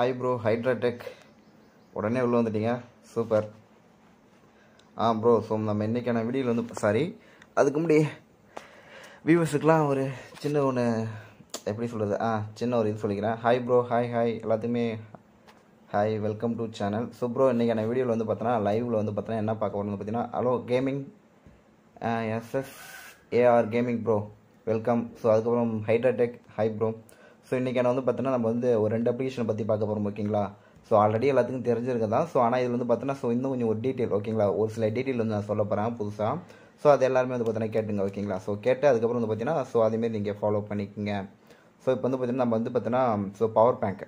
hi bro ஹைட்ராடெக் உடனே உள்ளே வந்துட்டீங்க சூப்பர் ஆ ப்ரோ ஸோ நம்ம இன்றைக்கான வீடியோவில் வந்து சாரி அதுக்கு முன்னாடி வியூவர்ஸுக்கெலாம் ஒரு சின்ன ஒன்று எப்படி சொல்கிறது ஆ சின்ன ஒரு இது சொல்லிக்கிறேன் ஹாய் ப்ரோ ஹாய் ஹாய் எல்லாத்தையுமே hi welcome to channel so bro இன்றைக்கான வீடியோவில் வந்து பார்த்தோன்னா லைவில் வந்து பார்த்தோன்னா என்ன பார்க்க வரணும்னு பார்த்தீங்கன்னா hello gaming SS AR gaming bro welcome so அதுக்கப்புறம் ஹைட்ராடெக் ஹாய் ப்ரோ ஸோ இன்றைக்கி நான் வந்து பார்த்தீங்கன்னா நம்ம வந்து ஒரு ரெண்டு அப்ளிகேஷனை பற்றி பார்க்க போகிறோம் ஓகேங்களா ஸோ ஆல்ரெடி எல்லாத்துக்கும் தெரிஞ்சிருக்க தான் ஸோ ஆனால் இதில் வந்து பார்த்தீங்கன்னா ஸோ இன்னும் கொஞ்சம் ஒரு டீட்டெயில் ஓகேங்களா ஒரு சில டீட்டெயில் வந்து நான் சொல்ல போகிறேன் புதுசாக ஸோ அது எல்லாருமே வந்து பார்த்தீங்கன்னா கேட்டுங்க ஓகேங்களா ஸோ கேட்டு அதுக்கப்புறம் வந்து பார்த்தீங்கன்னா ஸோ அதேமாரி நீங்கள் ஃபாலோ பண்ணிக்கோங்க ஸோ இப்போ வந்து பார்த்தீங்கன்னா நம்ம வந்து பார்த்தீங்கன்னா so power bank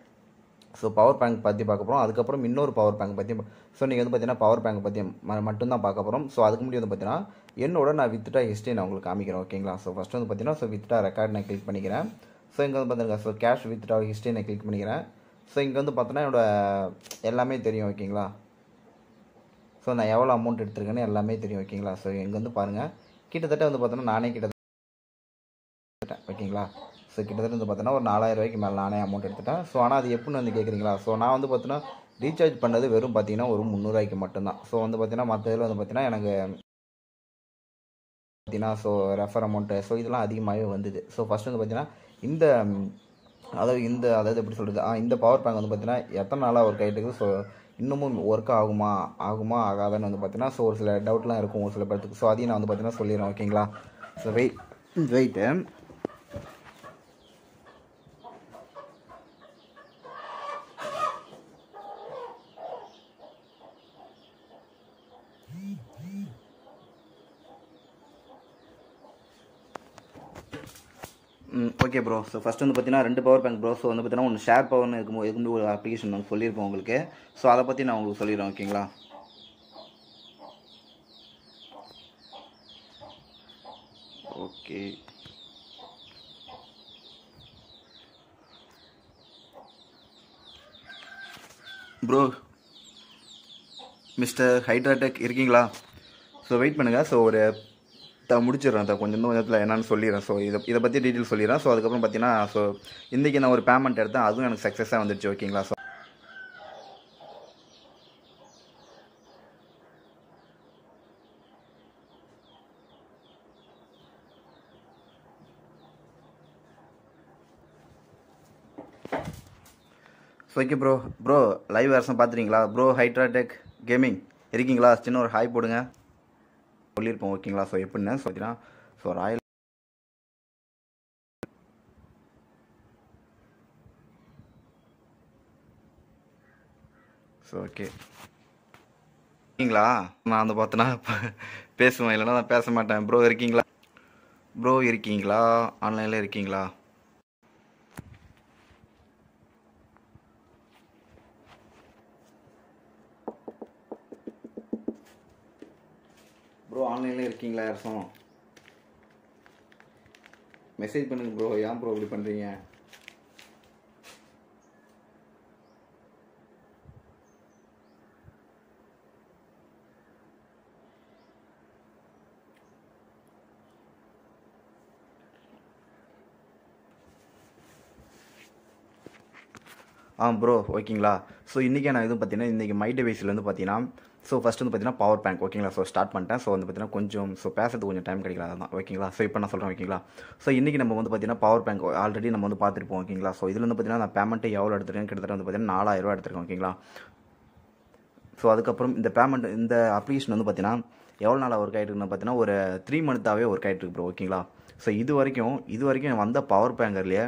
so power bank பற்றி பார்க்க போகிறோம் அதுக்கப்புறம் இன்னொரு பவர் பேங்க் பற்றி ஸோ நீங்கள் வந்து பார்த்தீங்கன்னா பவர் பேங்க் பற்றி மட்டும்தான் பார்க்க போகிறோம் ஸோ அதுக்கு முன்னாடி வந்து பார்த்தீங்கன்னா என்னோட நான் வித்துட்டா ஹிஸ்ட்ரி நான் உங்களுக்கு காமிக்கிறேன் ஓகேங்களா ஸோ ஃபஸ்ட்டு வந்து பார்த்தீங்கன்னா ஸோ வித்துட்டா ரெக்கார்ட் நான் கிளிக் பண்ணிக்கிறேன் ஸோ இங்கே வந்து பார்த்துருங்க ஸோ கேஷ் வித்ட்ரா ஹிஸ்ட்ரி நான் கிளிக் பண்ணிக்கிறேன் ஸோ இங்கே வந்து பார்த்தோன்னா என்னோடய எல்லாமே தெரியும் ஓகேங்களா ஸோ நான் எவ்வளோ அமௌண்ட் எடுத்துருக்கேன்னு எல்லாமே தெரியும் ஓகேங்களா ஸோ இங்கே வந்து பாருங்கள் கிட்டத்தட்ட வந்து பார்த்தோன்னா நானே கிட்டத்தட்ட ஓகேங்களா ஸோ கிட்டத்தட்ட வந்து பார்த்தோன்னா ஒரு நாலாயிரம் ரூபாய்க்கு மேலே நானே அமௌண்ட் எடுத்துட்டேன் ஸோ ஆனால் அது எப்படின்னு வந்து கேட்குறீங்களா ஸோ நான் வந்து பார்த்தோன்னா ரீசார்ஜ் பண்ணது வெறும் பார்த்தீங்கன்னா ஒரு முந்நூறுவாய்க்கு மட்டும்தான் ஸோ வந்து பார்த்தீங்கன்னா மற்ற இதில் வந்து பார்த்தீங்கன்னா எனக்கு பார்த்தீங்கன்னா ஸோ ரெஃபர் அமௌண்ட்டு ஸோ இதெல்லாம் அதிகமாகவே வந்தது ஸோ ஃபஸ்ட் வந்து பார்த்தீங்கன்னா இந்த அதாவது இந்த அதாவது எப்படி சொல்கிறது ஆ இந்த பவர் பேங்க் வந்து பார்த்தீங்கன்னா எத்தனை நாளாக ஒர்க் ஆகிட்டு இருக்குது ஸோ இன்னமும் ஒர்க் ஆகுமா ஆகுமா ஆகாதான்னு வந்து பார்த்தீங்கன்னா ஸோ ஒரு சில டவுட்லாம் இருக்கும் ஒரு சில பேர்த்துக்கு ஸோ அதையும் நான் வந்து பார்த்தீங்கன்னா சொல்லிடுறேன் ஓகேங்களா so wait wait okay bro so first வந்து பார்த்தீங்கன்னா ரெண்டு பவர் பேங்க் ப்ரோ ஸோ வந்து பார்த்தீங்கன்னா ஒன்று ஷேர் பவர்னு இருக்கும்போது இருக்கும்போது ஒரு அப்ளிகேஷன் நாங்கள் சொல்லியிருப்போம் உங்களுக்கு ஸோ அதை பற்றி நான் உங்களுக்கு சொல்லிடுறேன் ஓகேங்களா ஓகே ப்ரோ மிஸ்டர் ஹைட்ராடெக் இருக்கீங்களா ஸோ வெயிட் பண்ணுங்கள் ஸோ ஒரு தான் முடிச்சிடுறேன் சார் கொஞ்சம் கொஞ்சத்தில் என்னென்னு சொல்லிடுறேன் ஸோ இதை இதை பற்றி டீட்டெயில் சொல்லிடுறேன் ஸோ அதுக்கப்புறம் பார்த்தீங்கன்னா ஸோ இன்றைக்கி நான் ஒரு பேமெண்ட் எடுத்தேன் அதுவும் எனக்கு சக்ஸஸாக வந்துடுச்சு ஓகேங்களா so okay bro bro live version பார்த்துறீங்களா ப்ரோ ஹைட்ராடெக் கேமிங் இருக்கீங்களா சின்ன ஒரு ஹாய் போடுங்க சொல்லியிருப்போம் ஓகேங்களா ஸோ எப்படின்னு ஸோ பார்த்தீங்கன்னா ஸோ ராயல் ஸோ ஓகே இருக்கீங்களா நான் வந்து பார்த்தோன்னா பேசுவேன் இல்லைன்னா நான் பேச மாட்டேன் ப்ரோ இருக்கீங்களா ப்ரோ இருக்கீங்களா ஆன்லைனில் இருக்கீங்களா ப்ரோ ஆன்லைனில் இருக்கீங்களா யாரும் மெசேஜ் பண்ணுங்க ப்ரோ ஏன் ப்ரோ இப்படி பண்ணுறீங்க ஆ ப்ரோ ஓகேங்களா ஸோ இன்றைக்கி நான் எதுவும் பார்த்தீங்கன்னா இன்றைக்கி மை டிவைஸில் வந்து பார்த்தீங்கன்னா ஸோ ஃபஸ்ட் வந்து பார்த்தீங்கன்னா பவர் பேங்க் ஓகேங்களா ஸோ ஸ்டார்ட் பண்ணிட்டேன் ஸோ வந்து பார்த்தீங்கன்னா கொஞ்சம் ஸோ பேசுறது கொஞ்சம் டைம் கிடைக்கல தான் ஓகேங்களா ஸோ இப்போ நான் சொல்கிறேன் ஓகேங்களா ஸோ இன்றைக்கி நம்ம வந்து பார்த்தீங்கன்னா பவர் பேங்க் ஆல்ரெடி நம்ம வந்து பார்த்துருப்போம் ஓகேங்களா ஸோ இதில் வந்து பார்த்தீங்கன்னா நான் பேமெண்ட்டு எவ்வளோ எடுத்துருக்கேன் கிட்டத்தட்ட வந்து பார்த்தீங்கன்னா ரூபா எடுத்துருக்கேன் ஓகேங்களா ஸோ அதுக்கப்புறம் இந்த பேமெண்ட் இந்த அப்ளிகேஷன் வந்து பார்த்தீங்கன்னா எவ்வளோ நாளாக ஒர்க் ஆகிட்டுருக்குன்னு பார்த்தீங்கன்னா ஒரு த்ரீ மந்த்தாகவே ஒர்க் ஆகிட்டு ப்ரோ ஓகேங்களா ஸோ இது வரைக்கும் இது வரைக்கும் வந்த பவர் பேங்கர்லேயே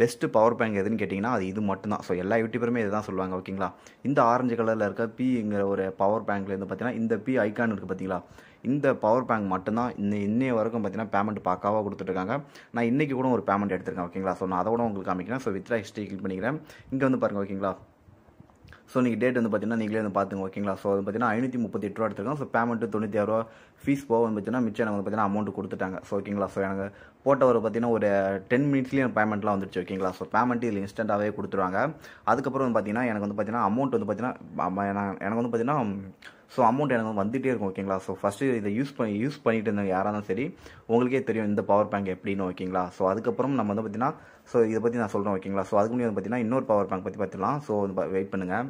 பெஸ்ட்டு பவர் பேங்க் எதுன்னு கேட்டிங்கன்னா அது இது மட்டும்தான் ஸோ எல்லா யூடியூபருமே இதுதான் தான் சொல்லுவாங்க ஓகேங்களா இந்த ஆரஞ்சு கலரில் இருக்க பிங்கிற ஒரு பவர் பேங்க்லேருந்து பார்த்தீங்கன்னா இந்த பி ஐக்கான் இருக்குது பார்த்தீங்களா இந்த பவர் பேங்க் மட்டும்தான் இந்த இன்னைய வரைக்கும் பார்த்தீங்கன்னா பேமெண்ட் பார்க்காவாக கொடுத்துருக்காங்க நான் இன்றைக்கி கூட ஒரு பேமெண்ட் எடுத்திருக்கேன் ஓகேங்களா ஸோ நான் அதை கூட உங்களுக்கு காமிக்கிறேன் ஸோ வித்ரா ஹிஸ்ட்ரி கிளிக் பண்ணிக்கிறேன் இங்கே வந்து பாருங்கள் ஓகேங்களா ஸோ நீங்கள் டேட் வந்து பார்த்தீங்கன்னா நீங்களே வந்து பார்த்துங்க ஓகேங்களா ஸோ வந்து பார்த்தீங்கன்னா ஐநூற்றி முப்பத்தி எட்டு ரூபா எடுத்துருக்கோம் ஸோ பேமெண்ட்டு தொண்ணூற்றி ஆறுரூவா ஃபீஸ் போக வந்து பார்த்தீங்கன்னா மிச்சம் எனக்கு வந்து பார்த்தீங்கன்னா அமௌண்ட் கொடுத்துட்டாங்க ஸோ ஓகேங்களா ஸோ எனக்கு போட்டவர் பார்த்தீங்கன்னா ஒரு டென் மினிட்ஸ்லேயே பேமெண்ட்லாம் வந்துருச்சு ஓகேங்களா ஸோ பேமெண்ட் இதில் இன்ஸ்டண்ட்டாகவே கொடுத்துருவாங்க அதுக்கப்புறம் வந்து பார்த்தீங்கன்னா எனக்கு வந்து பார்த்தீங்கன்னா அமௌண்ட் வந்து பார்த்தீங்கன்னா எனக்கு வந்து பார்த்தீங்கன்னா ஸோ அமௌண்ட் எனக்கு வந்துகிட்டே இருக்கும் ஓகேங்களா ஸோ ஃபஸ்ட்டு இதை யூஸ் பண்ணி யூஸ் பண்ணிட்டு இருந்தாங்க யாராக இருந்தாலும் சரி உங்களுக்கே தெரியும் இந்த பவர் பேங்க் எப்படின்னு ஓகேங்களா ஸோ அதுக்கப்புறம் நம்ம வந்து பார்த்தீங்கன்னா ஸோ இதை பற்றி நான் சொல்கிறேன் ஓகேங்களா ஸோ அதுக்கு முன்னாடி வந்து பார்த்தீங்கன்னா இன்னொரு பவர் பேங்க் பற்றி பார்த்துக்கலாம் ஸோ வெயிட் பண்ணுங்கள்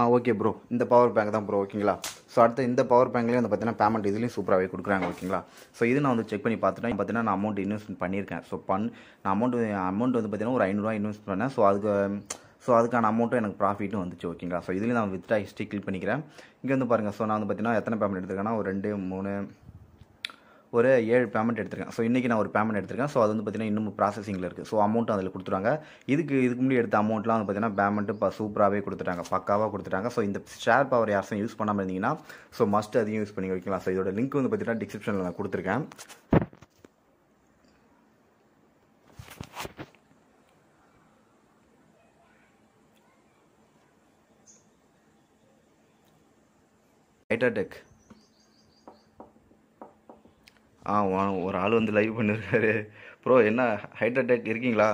ஆ ஓகே ப்ரோ இந்த பவர் பேங்க் தான் ப்ரோ ஓகேங்களா ஸோ அடுத்து இந்த பவர் பேங்க்லேயும் வந்து பார்த்தீங்கன்னா பேமெண்ட் இதுலேயும் சூப்பராகவே கொடுக்குறாங்க ஓகேங்களா ஸோ இது நான் வந்து செக் பண்ணி பார்த்துட்டேன் பார்த்தீங்கன்னா நான் அமௌண்ட் இன்வெஸ்ட் பண்ணியிருக்கேன் ஸோ பண் நான் அமௌண்ட் அமௌண்ட் வந்து பார்த்தீங்கன்னா ஒரு ஐநூறுரூவா இன்வெஸ்ட் பண்ணேன் ஸோ அதுக்கு ஸோ அதுக்கான அமௌண்ட்டும் எனக்கு ப்ராஃபிட்டும் வந்துச்சு ஓகேங்களா ஸோ இதுலேயும் நான் வித்ரா ஹிஸ்ட்ரி கிளிக் பண்ணிக்கிறேன் இங்கே வந்து பாருங்கள் ஸோ நான் வந்து பார்த்தீங்கன்னா எத்தனை பேமெண்ட் எடுத்துருக்கேன்னா ஒரு ரெண்டு மூணு ஒரு ஏழு பேமெண்ட் எடுத்திருக்கேன் ஸோ இன்றைக்கி நான் ஒரு பேமெண்ட் எடுத்திருக்கேன் ஸோ அது வந்து பார்த்திங்கன்னா இன்னும் ப்ராசஸிங்கில் இருக்குது ஸோ அமௌண்ட்டும் அதில் கொடுத்துருவாங்க இதுக்கு இதுக்கு முன்னாடி எடுத்த அமௌண்ட்லாம் வந்து பார்த்திங்கன்னா பேமெண்ட்டு இப்போ சூப்பராகவே கொடுத்துட்டாங்க பக்காவாக கொடுத்துட்டாங்க ஸோ இந்த ஷேர் பவர் யாரும் யூஸ் பண்ணாமல் இருந்தீங்கன்னா ஸோ மஸ்ட் அதையும் யூஸ் பண்ணி வைக்கலாம் ஸோ இதோட லிங்க் வந்து பார்த்தீங்கன்னா டிஸ்கிரிப்ஷனில் நான் கொடுத்துருக்கேன் டெக் ஆ ஒரு ஆள் வந்து லைவ் பண்ணியிருக்காரு ப்ரோ என்ன ஹைட்ரடேட் இருக்கீங்களா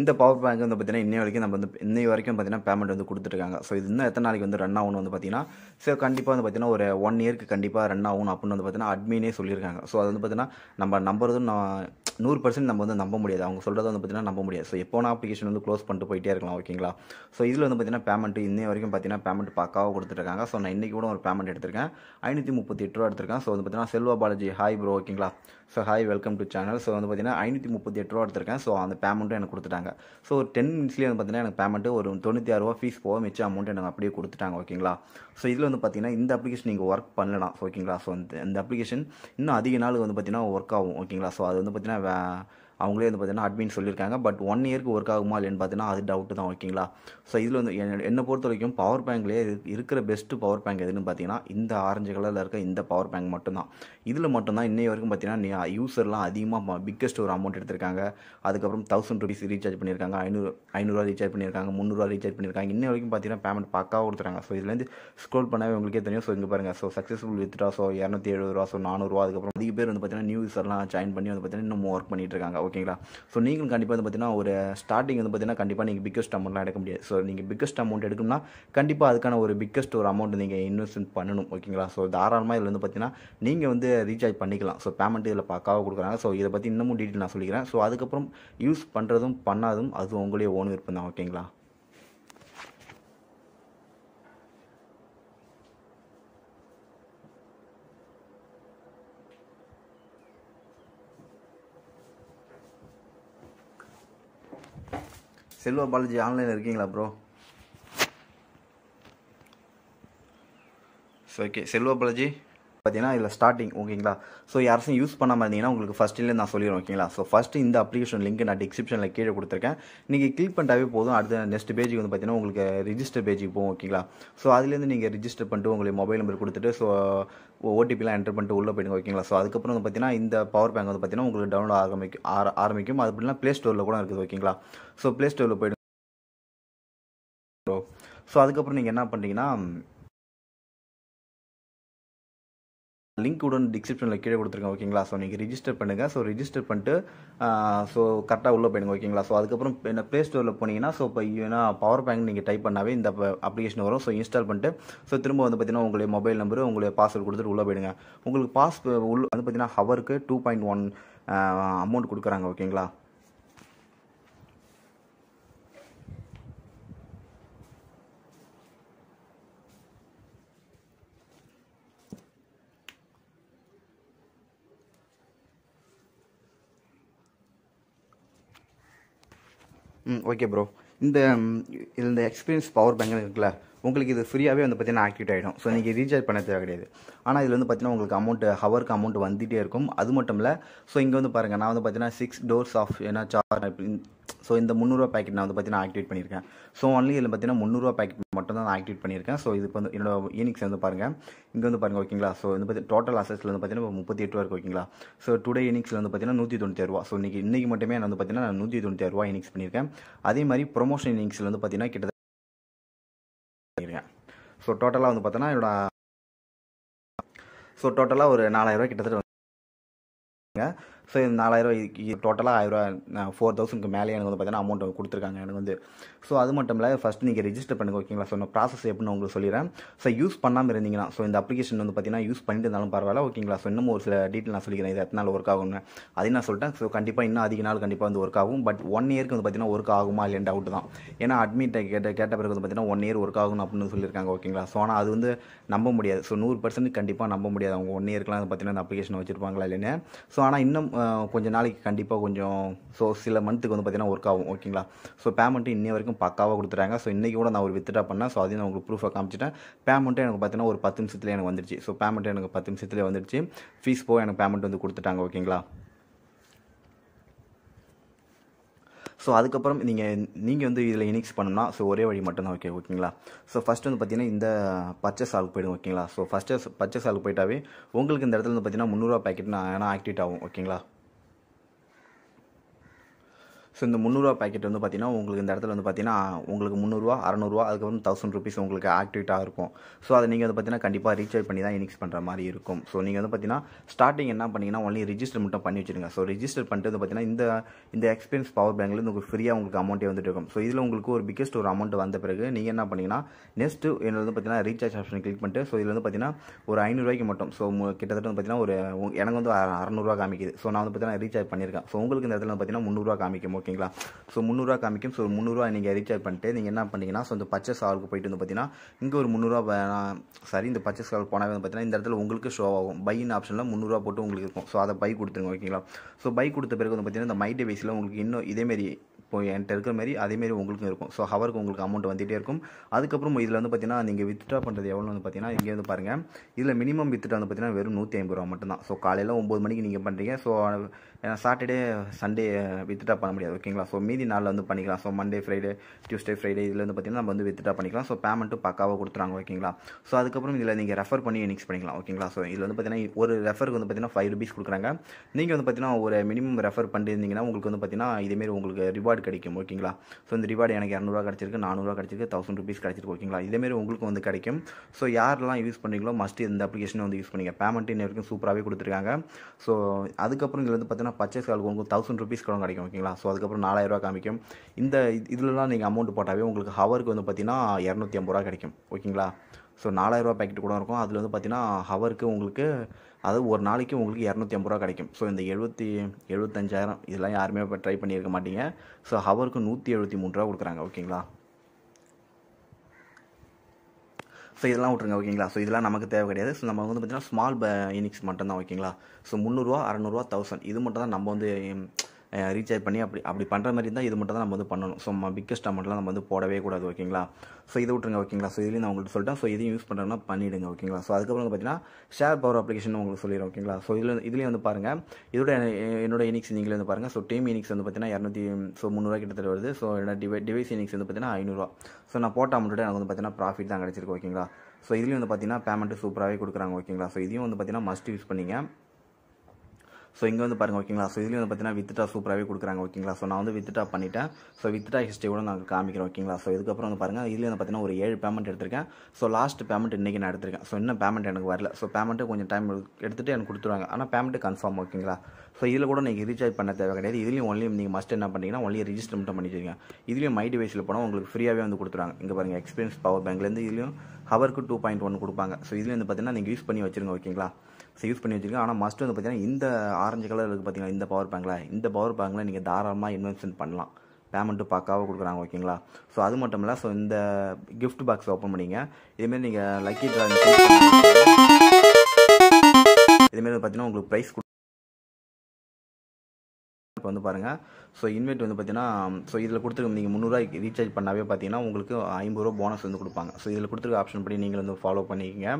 இந்த பவர் பேங்க் வந்து பார்த்தீங்கன்னா இன்னை வரைக்கும் நம்ம வந்து இன்னை வரைக்கும் பார்த்தீங்கன்னா பேமெண்ட் வந்து கொடுத்துருக்காங்க ஸோ இது இன்னும் எத்தனை நாளைக்கு வந்து ரன் ஆகணும் வந்து பார்த்தீங்கன்னா ஸோ கண்டிப்பாக வந்து பார்த்தீங்கன்னா ஒரு ஒன் இயருக்கு கண்டிப்பாக ரன் ஆகணும் அப்படின்னு வந்து பார்த்தீங்கன்னா அட்மினே சொல்லியிருக்காங்க ஸோ அது வந்து பார்த்தீங்கன்னா நம்ம நம்புறதும் நான் நூறு பர்சன்ட் நம்ம வந்து நம்ப முடியாது அவங்க சொல்கிறத வந்து பார்த்தீங்கன்னா நம்ப முடியாது ஸோ எப்போனா அப்ளிகேஷன் வந்து க்ளோஸ் பண்ணிட்டு போயிட்டே இருக்கலாம் ஓகேங்களா ஸோ இதில் வந்து பார்த்தீங்கன்னா பேமெண்ட் இன்னை வரைக்கும் பார்த்தீங்கன்னா பேமெண்ட் பக்காவாக கொடுத்துருக்காங்க ஸோ நான் இன்றைக்கி கூட ஒரு பேமெண்ட் எடுத்திருக்கேன் ஐநூற்றி முப்பத்தி எட்டு ரூபா எடுத்திருக்கேன் ஸோ வந்து பார்த்தீங்கன்னா செல்வா பாலாஜி ஹாய் ப்ரோ ஓகேங்களா so hi welcome to channel so வந்து பார்த்தீங்கன்னா ஐநூற்றி முப்பத்தி எட்டு ரூபா எடுத்திருக்கேன் ஸோ அந்த பேமெண்ட்டும் எனக்கு கொடுத்துட்டாங்க ஸோ ஒரு டென் மினிட்ஸ்லேயே வந்து பார்த்தீங்கன்னா எனக்கு பேமெண்ட்டு ஒரு தொண்ணூற்றி ரூபா ஃபீஸ் போக மிச்ச அமௌண்ட் எனக்கு அப்படியே கொடுத்துட்டாங்க ஓகேங்களா ஸோ இதில் வந்து பார்த்திங்கன்னா இந்த அப்ளிகேஷன் நீங்கள் ஒர்க் பண்ணலாம் ஓகேங்களா ஸோ இந்த அப்ளிகேஷன் இன்னும் அதிக நாள் வந்து பார்த்தீங்கன்னா ஒர்க் ஆகும் ஓகேங்களா ஸோ அது வந்து பார்த்தீங்கன்னா 啊。அவங்களே வந்து பார்த்தீங்கன்னா அட்மின் சொல்லியிருக்காங்க பட் ஒன் இயருக்கு ஒர்க் ஆகுமா இல்லைன்னு பார்த்தீங்கன்னா அது டவுட்டு தான் ஓகேங்களா ஸோ இதில் வந்து என்னை பொறுத்த வரைக்கும் பவர் பேங்க்லேயே இருக்கிற பெஸ்ட்டு பவர் பேங்க் எதுன்னு பார்த்தீங்கன்னா இந்த ஆரஞ்சு கலரில் இருக்க இந்த பவர் பேங்க் மட்டும்தான் இதில் மட்டும்தான் இன்னை வரைக்கும் பார்த்தீங்கன்னா யூசர்லாம் அதிகமாக பிக்கஸ்ட் ஒரு அமௌண்ட் எடுத்திருக்காங்க அதுக்கப்புறம் தௌசண்ட் ருபீஸ் ரீசார்ஜ் பண்ணியிருக்காங்க ஐநூறு ஐநூறுரூவா ரீசார்ஜ் பண்ணியிருக்காங்க முந்நூறுரூவா ரீசார்ஜ் பண்ணியிருக்காங்க இன்ன வரைக்கும் பார்த்தீங்கன்னா பேமெண்ட் பக்காக கொடுத்துருக்காங்க ஸோ இதுலேருந்து ஸ்க்ரோல் பண்ணவே உங்களுக்கே தெரியும் ஸோ இங்கே பாருங்கள் ஸோ சக்ஸஸ்ஃபுல் வித்ரா ஸோ இரநூத்தி எழுபது ரூபா ஸோ நானூறுரூவா அதுக்கப்புறம் அதிக பேர் வந்து பார்த்தீங்கன்னா நியூ யூசர்லாம் ஜாயின் பண்ணி வந்து பார்த்தீங்கன்னா இன்னும் ஒர்க் பண்ணிட்டு இருக்காங்க ஓகேங்களா ஸோ நீங்களும் கண்டிப்பாக வந்து பார்த்தீங்கன்னா ஒரு ஸ்டார்டிங் வந்து பார்த்தீங்கன்னா கண்டிப்பாக நீங்கள் பிக்கஸ்ட் அமௌண்ட்லாம் எடுக்க முடியாது ஸோ நீங்கள் பிக்கஸ்ட் அமௌண்ட் எடுக்கணும்னா கண்டிப்பாக அதுக்கான ஒரு பிக்கஸ்ட் ஒரு அமௌண்ட் நீங்கள் இன்வெஸ்ட்மெண்ட் பண்ணணும் ஓகேங்களா ஸோ தாராளமாக இதில் வந்து பார்த்தீங்கன்னா நீங்கள் வந்து ரீசார்ஜ் பண்ணிக்கலாம் ஸோ பேமெண்ட் இதில் பக்காவாக கொடுக்குறாங்க ஸோ இதை பற்றி இன்னமும் டீட்டெயில் நான் சொல்லிக்கிறேன் ஸோ அதுக்கப்புறம் யூஸ் பண்ணுறதும் பண்ணாதும் அது உங்களே ஓன் விருப்பம் தான் ஓகேங்களா செல்வ பாலாஜி ஆன்லைனில் இருக்கீங்களா ப்ரோ ஓகே செல்வ பாலாஜி பார்த்தீங்கன்னா இதில் ஸ்டார்டிங் ஓகேங்களா ஸோ யாரும் யூஸ் பண்ணாமல் இருந்தீங்கன்னா உங்களுக்கு ஃபஸ்ட்டில் நான் சொல்லிடுவேன் ஓகேங்களா ஸோ ஃபஸ்ட்டு இந்த அப்ளிகேஷன் லிங்க் நான் டிஸ்கிரிப்ஷனில் கீழே கொடுத்துருக்கேன் நீங்கள் கிளிக் பண்ணிட்டாவே போதும் அடுத்த நெக்ஸ்ட் பேஜுக்கு வந்து பார்த்தீங்கன்னா உங்களுக்கு ரிஜிஸ்டர் பேஜுக்கு போகும் ஓகேங்களா ஸோ அதுலேருந்து நீங்கள் ரிஜிஸ்டர் பண்ணிட்டு உங்களுக்கு மொபைல் நம்பர் கொடுத்துட்டு ஸோ ஓடிபிலாம் என்டர் பண்ணிட்டு உள்ளே போயிடுங்க ஓகேங்களா ஸோ அதுக்கப்புறம் வந்து பார்த்தீங்கன்னா இந்த பவர் பேங்க் வந்து பார்த்தீங்கன்னா உங்களுக்கு டவுன்லோட் ஆரம்பிக்கும் ஆரம்பிக்கும் அது அப்படின்னா ப்ளே ஸ்டோரில் கூட இருக்குது ஓகேங்களா ஸோ ப்ளே ஸ்டோரில் போயிடுங்க ஸோ அதுக்கப்புறம் நீங்கள் என்ன பண்ணுறீங்கன்னா லிங்க் உடன் டிஸ்கிரிப்ஷனில் கீழே கொடுத்துருக்கேன் ஓகேங்களா ஸோ நீங்கள் ரிஜிஸ்டர் பண்ணுங்கள் ஸோ ரிஜிஸ்டர் பண்ணிட்டு ஸோ கரெக்டாக உள்ளே போயிடுங்க ஓகேங்களா ஸோ அதுக்கப்புறம் என்ன ப்ளே ஸ்டோரில் போனீங்கன்னா ஸோ இப்போ ஏன்னா பவர் பேங்க் நீங்கள் டைப் பண்ணாவே இந்த அப்ளிகேஷன் வரும் ஸோ இன்ஸ்டால் பண்ணிட்டு ஸோ திரும்ப வந்து பார்த்தீங்கன்னா உங்களுடைய மொபைல் நம்பரு உங்களுடைய பாஸ்வேர்டு கொடுத்துட்டு உள்ளே போயிடுங்க உங்களுக்கு பாஸ் உள்ள வந்து பார்த்தீங்கன்னா ஹவருக்கு டூ பாயிண்ட் ஒன் அமௌண்ட் கொடுக்குறாங்க ஓகேங்களா ம் ஓகே ப்ரோ இந்த இந்த எக்ஸ்பீரியன்ஸ் பவர் பேங்க் இருக்குல்ல உங்களுக்கு இது ஃப்ரீயாகவே வந்து பார்த்தீங்கன்னா ஆக்டிவேட் ஆகிடும் ஸோ நீங்கள் ரீசார்ஜ் பண்ண தேவை கிடையாது ஆனால் இதில் வந்து பார்த்தீங்கன்னா உங்களுக்கு அமௌண்ட் ஹவருக்கு அமௌண்ட் வந்துகிட்டே இருக்கும் அது மட்டும் இல்லை ஸோ இங்கே வந்து பாருங்கள் நான் வந்து பார்த்தீங்கன்னா சிக்ஸ் டோர்ஸ் ஆஃப் ஏன்னா சார் ஸோ இந்த முந்நூறுவா பேக்கெட் நான் வந்து பார்த்தீங்கன்னா ஆக்டிவேட் பண்ணியிருக்கேன் ஸோ ஒன்லி இதில் பார்த்தீங்கன்னா முந்நூறுரூவா பேக்கெட் மட்டும் தான் நான் ஆக்டிவேட் பண்ணியிருக்கேன் ஸோ இது வந்து என்னோட யூனிக்ஸ் வந்து பாருங்கள் இங்கே வந்து பாருங்கள் ஓகேங்களா ஸோ இந்த பார்த்து டோட்டல் அசஸில் வந்து பார்த்தீங்கன்னா முப்பத்தி எட்டு ரூபா இருக்குது ஓகேங்களா ஸோ டுடே யூனிக்ஸில் வந்து பார்த்தீங்கன்னா நூற்றி தொண்ணூற்றி ரூபா ஸோ இன்றைக்கி இன்றைக்கி மட்டுமே நான் வந்து பார்த்தீங்கன்னா நூற்றி தொண்ணூற்றி ரூபா யூனிக்ஸ் பண்ணியிருக்கேன் அதே மாதிரி ப்ரொமோஷன் இனிங்ஸில் வந்து பார்த்தீங்கன்னா கிட்டத்தட்ட ஸோ டோட்டலாக வந்து பார்த்தோன்னா என்னோட ஸோ டோட்டலாக ஒரு நாலாயிரரூவா கிட்டத்தட்ட ஸோ இந்த நாலாயிரரூவா டோட்டலாக ஆயிரரூவா ஃபோர் தௌசண்ட்க்கு மேலே எனக்கு வந்து பார்த்தீங்கன்னா அமௌண்ட் கொடுத்துருக்காங்க எனக்கு வந்து ஸோ அது மட்டும் இல்லை ஃபஸ்ட்டு நீங்கள் ரெஜிஸ்டர் பண்ணுங்க ஓகேங்களா ஸோ நான் ப்ராசஸ் எப்படின்னு உங்களுக்கு சொல்லிடுறேன் ஸோ யூஸ் பண்ணாமல் இருந்தீங்கன்னா ஸோ இந்த அப்ளிகேஷன் வந்து பார்த்தீங்கன்னா யூஸ் பண்ணிட்டு இருந்தாலும் பரவாயில்ல ஓகேங்களா ஸோ இன்னும் ஒரு சில டீட்டெயில் நான் சொல்லிக்கிறேன் இது எத்தனை நாள் ஒர்க் ஆகும்னு அதையும் நான் சொல்லிட்டேன் ஸோ கண்டிப்பாக இன்னும் அதிக நாள் கண்டிப்பாக வந்து ஒர்க் ஆகும் பட் ஒன் இயருக்கு வந்து பார்த்தீங்கன்னா ஒர்க் ஆகுமா இல்லை டவுட் தான் ஏன்னா அட்மிட் கேட்ட கேட்ட பிறகு வந்து பார்த்தீங்கன்னா ஒன் இயர் ஒர்க் ஆகும் அப்படின்னு சொல்லியிருக்காங்க ஓகேங்களா ஸோ ஆனால் அது வந்து நம்ப முடியாது ஸோ நூறு பர்சன்ட் கண்டிப்பாக நம்ப முடியாது அவங்க ஒன் வந்து பார்த்தீங்கன்னா அந்த அப்ளிகேஷன் வச்சிருப்பாங்களா இல்லைன்னு ஸோ ஆனால் இன்னும் கொஞ்சம் நாளைக்கு கண்டிப்பாக கொஞ்சம் ஸோ சில மந்த்துக்கு வந்து பார்த்தீங்கன்னா ஒர்க் ஆகும் ஓகேங்களா ஸோ பேமெண்ட்டு இன்னி வரைக்கும் எல்லாத்துக்கும் பக்காவாக கொடுத்துறாங்க ஸோ இன்றைக்கி கூட நான் ஒரு வித்ட்ரா பண்ணேன் ஸோ அதையும் நான் உங்களுக்கு ப்ரூஃபாக காமிச்சிட்டேன் பேமெண்ட்டும் எனக்கு பார்த்தீங்கன்னா ஒரு பத்து நிமிஷத்துலேயே எனக்கு வந்துடுச்சு ஸோ பேமெண்ட் எனக்கு பத்து நிமிஷத்துலேயே வந்துடுச்சு ஃபீஸ் போக எனக்கு பேமெண்ட் வந்து கொடுத்துட்டாங்க ஓகேங்களா ஸோ அதுக்கப்புறம் நீங்கள் நீங்கள் வந்து இதில் இனிக்ஸ் பண்ணணும்னா ஸோ ஒரே வழி மட்டும்தான் ஓகே ஓகேங்களா ஸோ ஃபஸ்ட் வந்து பார்த்தீங்கன்னா இந்த பர்ச்சேஸ் ஆளுக்கு போய்டும் ஓகேங்களா ஸோ ஃபஸ்ட்டு பர்ச்சேஸ் ஆளுக்கு போயிட்டாவே உங்களுக்கு இந்த இடத்துல வந்து பார்த்தீங்கன்னா முந்நூறுரூவா பேக்கெட் நான் ஆக்டிவேட் ஆகும் ஓகேங்களா ஸோ இந்த முந்நூறுரூவா பாக்கெட் வந்து பார்த்திங்கன்னா உங்களுக்கு இந்த இடத்துல வந்து பார்த்திங்கன்னா உங்களுக்கு முந்நூறுரூவா அறநூறுவா அதுக்கப்புறம் தௌசண்ட் ருபீஸ் உங்களுக்கு ஆக்டிவேட்டாக இருக்கும் ஸோ அதை நீங்கள் வந்து பார்த்திங்கன்னா கண்டிப்பாக ரீசார்ஜ் பண்ணி தான் இனிக்ஸ் பண்ணுற மாதிரி இருக்கும் ஸோ நீங்கள் வந்து பார்த்திங்கன்னா ஸ்டார்டிங் என்ன பண்ணிங்கன்னா ஒன்லி ரிஜிஸ்டர் மட்டும் பண்ணி வச்சுருங்க ஸோ ரிஜிஸ்டர் பண்ணிட்டு வந்து பார்த்திங்கன்னா இந்த இந்த எக்ஸ்பீரியன்ஸ் பவர் பேங்க்லேருந்து உங்களுக்கு ஃப்ரீயாக உங்களுக்கு அமௌண்ட்டே வந்துட்டு இருக்கும் ஸோ இதில் உங்களுக்கு ஒரு பிக்கெஸ்ட் ஒரு அமௌண்ட் வந்த பிறகு நீங்கள் என்ன பண்ணிங்கன்னா நெக்ஸ்ட்டு என்னது வந்து பார்த்திங்கன்னா ரீசார்ஜ் ஆப்ஷன் கிளிக் பண்ணிட்டு ஸோ இதில் வந்து பார்த்திங்கன்னா ஒரு ஐநூறுரூவாய்க்கு மட்டும் ஸோ கிட்டத்தட்ட வந்து பார்த்திங்கன்னா ஒரு எனக்கு வந்து அறநூறுவா காமிக்குது ஸோ நான் வந்து பார்த்திங்கன்னா ரீசார்ஜ் பண்ணியிருக்கேன் ஸோ உங்களுக்கு இந்த இடத்துல வந்து பார்த்திங்கன்னா முந்நூறுரூவா காமிக்கும் ஓகே ஓகேங்களா ஸோ முந்நூறுரூவா காமிக்கும் ஸோ முந்நூறுரூவா நீங்கள் ரீசார்ஜ் பண்ணிட்டு நீங்கள் என்ன பண்ணீங்கன்னா ஸோ இந்த பச்சை ஆளுக்கு போயிட்டு வந்து பார்த்தீங்கன்னா இங்கே ஒரு முந்நூறுரூவா சாரி இந்த பச்சை ஆளுக்கு போனாவே வந்து பார்த்தீங்கன்னா இந்த இடத்துல உங்களுக்கு ஷோ ஆகும் பையின் ஆப்ஷனில் முந்நூறுரூவா போட்டு உங்களுக்கு இருக்கும் ஸோ அதை பை கொடுத்துருங்க ஓகேங்களா ஸோ பை கொடுத்த பிறகு வந்து பார்த்தீங்கன்னா இந்த மை டிவைஸில் உங்களுக்கு இன்னும் இதேமாரி இப்போ என்கிட்ட இருக்கிற மாதிரி அதேமாரி உங்களுக்கும் இருக்கும் ஸோ ஹவருக்கு உங்களுக்கு அமௌண்ட் வந்துகிட்டே இருக்கும் அதுக்கப்புறம் இதில் வந்து பார்த்தீங்கன்னா நீங்கள் வித்ட்ரா பண்ணுறது எவ்வளோ வந்து பார்த்தீங்கன்னா இங்கே வந்து பாருங்கள் இதில் மினிமம் வித்ட்ரா வந்து பார்த்தீங்கன்னா வெறும் நூற்றி ஐம்பது ரூபா மட்டும்தான் ஸோ காலையில் ஒம்பது மணிக்கு நீங்கள் பண்ணுறீங்க ஸோ ஏன்னா சாட்டர்டே சண்டே வித்ட்ரா பண்ண முடியாது ஓகேங்களா ஸோ மீதி நாளில் வந்து பண்ணிக்கலாம் so Monday Friday Tuesday Friday இதில் வந்து பார்த்திங்கன்னா நம்ம வந்து வித்ட்ரா பண்ணிக்கலாம் ஸோ பேமெண்ட்டும் பக்காவாக கொடுத்துறாங்க ஓகேங்களா ஸோ அதுக்கப்புறம் இதில் நீங்கள் ரெஃபர் பண்ணி எனிக்ஸ் பண்ணிக்கலாம் ஓகேங்களா ஸோ இதில் வந்து பார்த்தீங்கன்னா ஒரு ரெஃபருக்கு வந்து பார்த்தீங்கன்னா ஃபைவ் ருபீஸ் கொடுக்குறாங்க நீங்கள் வந்து பார்த்தீங்கன்னா ஒரு மினிமம் ரெஃபர் பண்ணியிருந்தீங்கன்னா உங்களுக்கு வந்து பார்த்தீங்கன்னா இதேமாரி உங்களுக்கு ரிவார்டு கிடைக்கும் ஓகேங்களா ஸோ இந்த ரிவார்டு எனக்கு இரநூறுவா கிடச்சிருக்கு நானூறுவா கிடச்சிருக்கு தௌசண்ட் ருபீஸ் கிடச்சிருக்கு ஓகேங்களா இதேமாரி உங்களுக்கு வந்து கிடைக்கும் ஸோ யாரெல்லாம் யூஸ் பண்ணுறீங்களோ மஸ்ட் இந்த அப்ளிகேஷனை வந்து யூஸ் பண்ணிங்க பேமெண்ட் இன்ன வரைக்கும் சூப்பராகவே கொடுத்துருக்காங்க ஸோ அதுக்கப்புறம் இதில் வந்து பார்த்தீங்கன்னா பார்த்தீங்கன்னா பர்ச்சேஸ் கார்டு உங்களுக்கு தௌசண்ட் ருபீஸ் கூட கிடைக்கும் ஓகேங்களா ஸோ அதுக்கப்புறம் நாலாயிரரூவா காமிக்கும் இந்த இதுலலாம் நீங்கள் அமௌண்ட் போட்டாவே உங்களுக்கு ஹவருக்கு வந்து பார்த்தீங்கன்னா இரநூத்தி ஐம்பது ரூபா கிடைக்கும் ஓகேங்களா ஸோ நாலாயிரரூவா பேக்கெட் கூட இருக்கும் அதில் வந்து பார்த்தீங்கன்னா ஹவருக்கு உங்களுக்கு அது ஒரு நாளைக்கு உங்களுக்கு இரநூத்தி ஐம்பது ரூபா கிடைக்கும் ஸோ இந்த எழுபத்தி எழுபத்தஞ்சாயிரம் இதெல்லாம் யாருமே இப்போ ட்ரை பண்ணியிருக்க மாட்டீங்க ஸோ ஹவருக்கு நூற்றி எழுபத்தி மூணு ரூபா கொடுக்குறாங்க ஓகேங்களா ஸோ இதெல்லாம் விட்ருங்க ஓகேங்களா ஸோ இதெல்லாம் நமக்கு தேவை கிடையாது ஸோ நம்ம வந்து பார்த்திங்கன்னா ஸ்மால் ப uh, மட்டும்தான் ஓகேங்களா ஸோ முந்நூறுரூவா அறநூறுவா தௌசண்ட் இது மட்டும் தான் நம்ம வந்து ரீசார்ஜ் பண்ணி அப்படி அப்படி பண்ணுற மாதிரி இருந்தால் இது மட்டும் தான் நம்ம வந்து பண்ணணும் ஸோ பிக்கஸ்ட் அமௌண்ட்லாம் நம்ம வந்து போடவே கூடாது ஓகேங்களா ஸோ இது விட்டுருங்க ஓகேங்களா ஸோ இதுலேயும் நான் உங்களுக்கு சொல்லிட்டேன் ஸோ இதையும் யூஸ் பண்ணுறோம்னா பண்ணிவிடுங்க ஓகேங்களா ஸோ அதுக்கப்புறம் பார்த்தீங்கன்னா ஷேர் பவர் அப்ளிகேஷன் உங்களுக்கு சொல்லிடுறோம் ஓகேங்களா ஸோ இதில் இதுலேயும் வந்து பாருங்கள் இதோட என்னோட இனிக்ஸ் நீங்களே வந்து பாருங்கள் ஸோ டீம் இனிக்ஸ் வந்து பார்த்தீங்கன்னா இரநூத்தி ஸோ முந்நூறுவா கிட்டத்தட்ட வருது ஸோ என்னோட டிவை டிவைஸ் இனிக்ஸ் வந்து பார்த்தீங்கன்னா ஐநூறுவா ஸோ நான் போட்ட அமௌண்ட்டோட எனக்கு வந்து பார்த்தீங்கன்னா ப்ராஃபிட் தான் கிடச்சிருக்கு ஓகேங்களா ஸோ இதுலேயும் வந்து பார்த்தீங்கன்னா பேமெண்ட்டு சூப்பராகவே கொடுக்குறாங்க ஓகேங்களா ஸோ இதையும் வந்து பார்த்தீங்கன்னா மஸ்ட் யூஸ் பண்ணிங்க ஸோ இங்கே வந்து பாருங்கள் ஓகேங்களா ஸோ இதுலேயும் வந்து பார்த்தீங்கன்னா வித்ட்ரா சூப்பராகவே கொடுக்குறாங்க ஓகேங்களா ஸோ நான் வந்து வித்ட்ரா பண்ணிட்டேன் ஸோ வித்ட்ரா ஹிஸ்ட்ரி கூட நான் காமிக்கிறேன் ஓகேங்களா ஸோ இதுக்கப்புறம் வந்து பாருங்கள் இதுலேயும் வந்து பார்த்தீங்கன்னா ஒரு ஏழு பேமெண்ட் எடுத்திருக்கேன் ஸோ லாஸ்ட் பேமெண்ட் இன்றைக்கி நான் எடுத்திருக்கேன் ஸோ இன்னும் பேமெண்ட் எனக்கு வரல ஸோ பேமெண்ட்டு கொஞ்சம் டைம் எடுத்துகிட்டு எனக்கு கொடுத்துருவாங்க ஆனால் பேமெண்ட்டு கன்ஃபார்ம் ஓகேங்களா ஸோ இதில் கூட நீங்கள் ரீசார்ஜ் பண்ண தேவை கிடையாது இதுலேயும் ஒன்லி நீங்கள் மஸ்ட் என்ன பண்ணிங்கன்னா ஒன்லி ரிஜிஸ்டர் மட்டும் பண்ணிக்கிறீங்க இதுலேயும் மை டிவைஸில் போனால் உங்களுக்கு ஃப்ரீயாகவே வந்து கொடுத்துருவாங்க இங்கே பாருங்கள் எக்ஸ்பீரியன்ஸ் பவர் பேங்க்லேருந்து இதுலேயும் ஹவருக்கு டூ பாயிண்ட் ஒன் கொடுப்பாங்க ஸோ இதுலேயும் வந்து பார்த்தீங்கன்னா நீங்கள் யூஸ் பண்ணி வச்சுருங்க ஓகேங்களா யூஸ் பண்ணி வச்சுருக்கேன் ஆனால் மஸ்ட் வந்து பார்த்தீங்கன்னா இந்த ஆரஞ்சு கலர் இருக்குது இந்த பவர் பேங்கில் இந்த பவர் பேங்கில் நீங்கள் தாராளமாக இன்வெஸ்ட்மெண்ட் பண்ணலாம் பேமெண்ட்டு பக்காவாக கொடுக்குறாங்க ஓகேங்களா ஸோ அது மட்டும் இல்லை ஸோ இந்த கிஃப்ட் பாக்ஸ் ஓப்பன் பண்ணிங்க இதேமாரி நீங்கள் லக்கி ட்ரா இதேமாரி பார்த்தீங்கன்னா உங்களுக்கு ப்ரைஸ் இப்போ வந்து பாருங்கள் ஸோ இன்வெட் வந்து பார்த்தீங்கன்னா ஸோ இதில் கொடுத்துருக்க நீங்கள் முந்நூறுரூவா ரீசார்ஜ் பண்ணாவே பார்த்தீங்கன்னா உங்களுக்கு ஐம்பது ரூபா போனஸ் வந்து கொடுப்பாங்க ஸோ இதில் கொடுத்துருக்க ஆப்ஷன் படி நீங்கள் வந்து ஃபாலோ பண்ணிக்கோங்க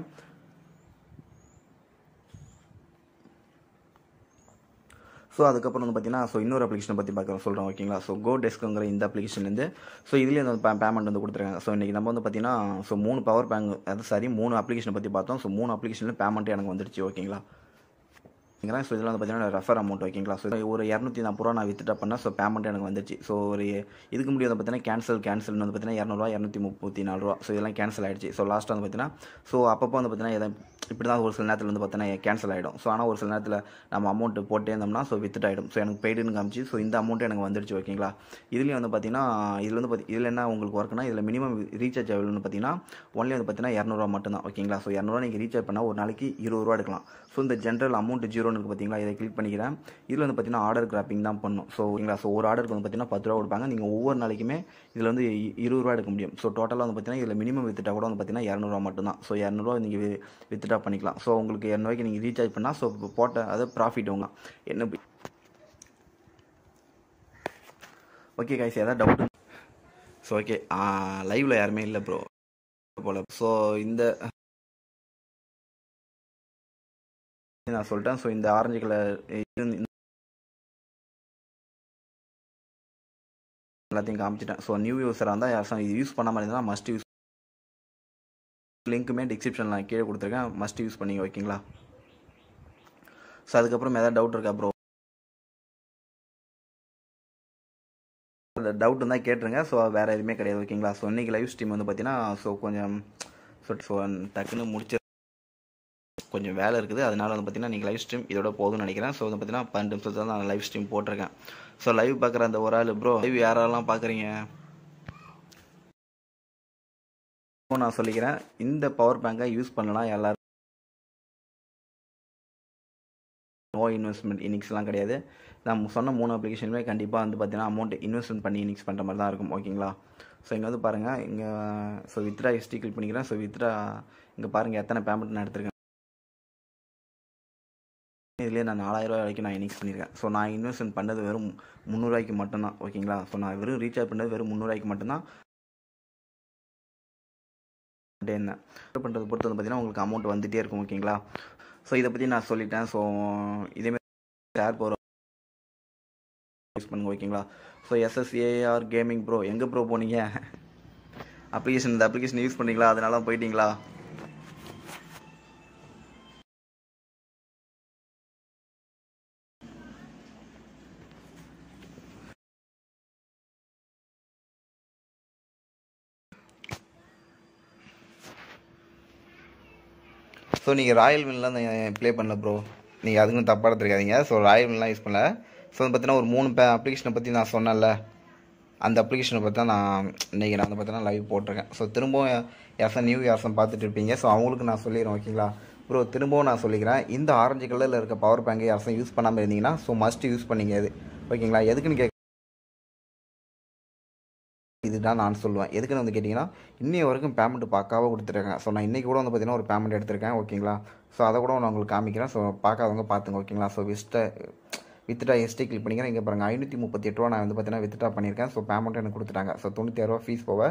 ஸோ அதுக்கப்புறம் வந்து பார்த்தீங்கன்னா ஸோ இன்னொரு அப்ளிகேஷன் பற்றி பார்க்க சொல்கிறோம் ஓகேங்களா ஸோ கோ டெஸ்க்குங்கிற இந்த அப்ளிகேஷன்லேருந்து ஸோ இதுலேயே வந்து பேமெண்ட் வந்து கொடுத்துருக்காங்க ஸோ இன்றைக்கி நம்ம வந்து பார்த்தீங்கன்னா ஸோ மூணு பவர் பேங்க் அது சாரி மூணு அப்ளிகேஷனை பற்றி பார்த்தோம் ஸோ மூணு அப்ளிகேஷனில் பேமெண்ட்டே எனக்கு வந்துடுச்சு ஓகேங்களா ஓகேங்களா ஸோ இதில் வந்து பார்த்தீங்கன்னா ரெஃபர் அமௌண்ட் ஓகேங்களா ஸோ ஒரு இரநூத்தி நாற்பது ரூபா நான் வித்துட்டா பண்ணால் ஸோ பேமெண்ட் எனக்கு வந்துச்சு ஸோ ஒரு இதுக்கு முடியாது பார்த்தீங்கன்னா கேன்சல் கேன்சல்னு வந்து பார்த்தீங்கன்னா இரநூறுவா இரநூத்தி முப்பத்தி நாலு ரூபா ஸோ இதெல்லாம் கேன்சல் ஆகிடுச்சு ஸோ லாஸ்ட்டாக வந்து பார்த்தீங்கன்னா ஸோ அப்பப்போ வந்து பார்த்தீங்கன்னா எதாவது இப்படி தான் ஒரு சில நேரத்தில் வந்து பார்த்தீங்கன்னா கேன்சல் ஆகிடும் ஸோ ஆனால் ஒரு சில நேரத்தில் நம்ம அமௌண்ட்டு போட்டே இருந்தோம்னா ஸோ வித்துட் ஆகிடும் ஸோ எனக்கு பெய்டுன்னு காமிச்சு ஸோ இந்த அமௌண்ட்டு எனக்கு வந்துடுச்சு ஓகேங்களா இதுலேயும் வந்து பார்த்தீங்கன்னா இதில் வந்து பார்த்தி இதில் என்ன உங்களுக்கு ஒர்க்னா இதில் மினிமம் ரீசார்ஜ் எவ்வளோன்னு பார்த்தீங்கன்னா ஒன்லி வந்து பார்த்தீங்கன்னா இரநூறுவா மட்டும்தான் ஓகேங்களா ஸோ இரநூறுவா நீங்கள் ரீசார்ஜ் பண்ணால் ஒரு நாளைக்கு இருபது ரூபா எடுக்கலாம் ஸோ இந்த ஜென்ரல் அமௌண்ட் ஜீரோனு இருக்குது பார்த்தீங்களா இதை கிளிக் பண்ணிக்கிறேன் இதில் வந்து பார்த்தீங்கன்னா ஆர்டர் கிராப்பிங் தான் பண்ணும் ஸோ ஓகேங்களா ஸோ ஒரு ஆர்டருக்கு வந்து பார்த்தீங்கன்னா பத்து ரூபா கொடுப்பாங்க நீங்கள் ஒவ்வொரு நாளைக்குமே இதில் வந்து இருபது ரூபா எடுக்க முடியும் ஸோ டோட்டலாக வந்து பார்த்தீங்கன்னா இதில் மினிமம் வித்துட்டா கூட வந்து பார்த்தீங்கன்னா இரநூறுவா மட்டும்தான் ஸோ இரநூறுவா நீங்கள் வித்து வித்ட்ரா பண்ணிக்கலாம் ஸோ உங்களுக்கு என்ன நீங்கள் ரீசார்ஜ் பண்ணால் ஸோ போட்ட அது ப்ராஃபிட் உங்க என்ன ஓகே காய்ஸ் ஏதாவது டவுட் ஸோ ஓகே லைவ்ல யாருமே இல்லை ப்ரோ போல ஸோ இந்த நான் சொல்லிட்டேன் ஸோ இந்த ஆரஞ்சு கலர் எல்லாத்தையும் காமிச்சிட்டேன் ஸோ நியூ யூஸராக இருந்தால் யாரும் இது யூஸ் மாதிரி இருந்தால் மஸ்ட் யூஸ் லிங்க்குமே டிஸ்கிரிப்ஷனில் கீழே கொடுத்துருக்கேன் மஸ்ட் யூஸ் பண்ணிங்க ஓகேங்களா ஸோ அதுக்கப்புறம் எதாவது டவுட் இருக்கா ப்ரோ அந்த டவுட் இருந்தால் கேட்டுருங்க ஸோ வேறு எதுவுமே கிடையாது ஓகேங்களா ஸோ இன்றைக்கி லைவ் ஸ்ட்ரீம் வந்து பார்த்தீங்கன்னா ஸோ கொஞ்சம் ஸோ ஸோ டக்குன்னு முடிச்ச கொஞ்சம் வேலை இருக்குது அதனால் வந்து பார்த்திங்கன்னா நீங்கள் லைவ் ஸ்ட்ரீம் இதோட போதும்னு நினைக்கிறேன் ஸோ வந்து பார்த்திங்கன்னா பன்னெண்டு நிமிஷத்தில் தான் நான் லைவ் ஸ்ட்ரீம் போட்டிருக்கேன் ஸோ லைவ் பார்க்குற அந்த ஒரு ஆள் ப்ரோ லைவ் யாரெல்லாம் பார்க்குறீங்க நான் சொல்லிக்கிறேன் இந்த பவர் பேங்கை யூஸ் பண்ணலாம் எல்லோரும் நோ இன்வெஸ்ட்மெண்ட் இனிக்ஸ்லாம் கிடையாது நான் சொன்ன மூணு அப்ளிகேஷனுமே கண்டிப்பாக வந்து பார்த்தீங்கன்னா அமௌண்ட் இன்வெஸ்ட்மெண்ட் பண்ணி இனிக்ஸ் பண்ணுற மாதிரி தான் இருக்கும் ஓகேங்களா ஸோ இங்கே வந்து பாருங்கள் இங்கே ஸோ வித்ரா ஹிஸ்ட்ரி கிளிக் பண்ணிக்கிறேன் ஸோ வித்ரா இங்கே பாருங்கள் எத்தனை பேமெண்ட் நான் எடுத்துருக்கேன் இதிலே நான் நாலாயிரரூவா வரைக்கும் நான் இனிக்ஸ் பண்ணியிருக்கேன் ஸோ நான் இன்வெஸ்ட்மெண்ட் பண்ணது வெறும் முந்நூறுரூவாய்க்கு மட்டும்தான் ஓகேங்களா ஸோ நான் வெறும் ரீசார்ஜ் பண்ணது வெறும் முந்நூறுவாய்க்கு மட்டும்தான் என்ன ஆர்டர் பண்ணுறது பொறுத்து வந்து பார்த்தீங்கன்னா உங்களுக்கு அமௌண்ட் வந்துகிட்டே இருக்கும் ஓகேங்களா ஸோ இதை பற்றி நான் சொல்லிட்டேன் ஸோ இதேமாதிரி ஷேர் போகிறோம் யூஸ் பண்ணுங்க ஓகேங்களா ஸோ எஸ்எஸ்ஏஆர் கேமிங் ப்ரோ எங்கே ப்ரோ போனீங்க அப்ளிகேஷன் இந்த அப்ளிகேஷன் யூஸ் பண்ணீங்களா அதனால போயிட்டீங்களா ஸோ நீங்கள் ராயல் மின்லாம் ப்ளே பண்ணல ப்ரோ நீங்கள் அதுக்கும் தப்பாக எடுத்துருக்காதீங்க ஸோ ராயல் மீன்லாம் யூஸ் பண்ணல ஸோ வந்து பார்த்தீங்கன்னா ஒரு மூணு பே அப்ளிகேஷனை பற்றி நான் சொன்னேன்ல அந்த அப்ளிகேஷனை பற்றி தான் நான் இன்றைக்கி நான் வந்து பார்த்தீங்கன்னா லைவ் போட்டிருக்கேன் ஸோ திரும்பவும் யாசன் நியூ யாசன் பார்த்துட்டு இருப்பீங்க ஸோ அவங்களுக்கு நான் சொல்லிடுறேன் ஓகேங்களா ப்ரோ திரும்பவும் நான் சொல்லிக்கிறேன் இந்த ஆரஞ்சு கலரில் இருக்க பவர் பேங்க் யாரும் யூஸ் பண்ணாமல் இருந்தீங்கன்னா ஸோ மஸ்ட் யூஸ் பண்ணிங்க அது ஓகேங்களா எதுக்குன்னு கேட்க இதுதான் நான் சொல்லுவேன் எதுக்குன்னு வந்து கேட்டிங்கன்னா இன்றைய வரைக்கும் பேமெண்ட் பார்க்காவே கொடுத்துருக்கேன் ஸோ நான் இன்றைக்கி கூட வந்து பார்த்தீங்கன்னா ஒரு பேமெண்ட் எடுத்திருக்கேன் ஓகேங்களா ஸோ அதை கூட நான் உங்களுக்கு காமிக்கிறேன் ஸோ பார்க்காதவங்க பார்த்துங்க ஓகேங்களா ஸோ விஸ்ட்டை வித்ட்ரா எஸ்டி கிளிக் பண்ணிக்கிறேன் இங்கே பாருங்கள் ஐநூற்றி முப்பத்தி எட்டு ரூபா நான் வந்து பார்த்தீங்கன்னா வித்ட்ரா பண்ணியிருக்கேன் ஸோ பேமெண்ட் எனக்கு கொடுத்துட்டாங்க ஸோ தொண்ணூற்றி ஃபீஸ் போக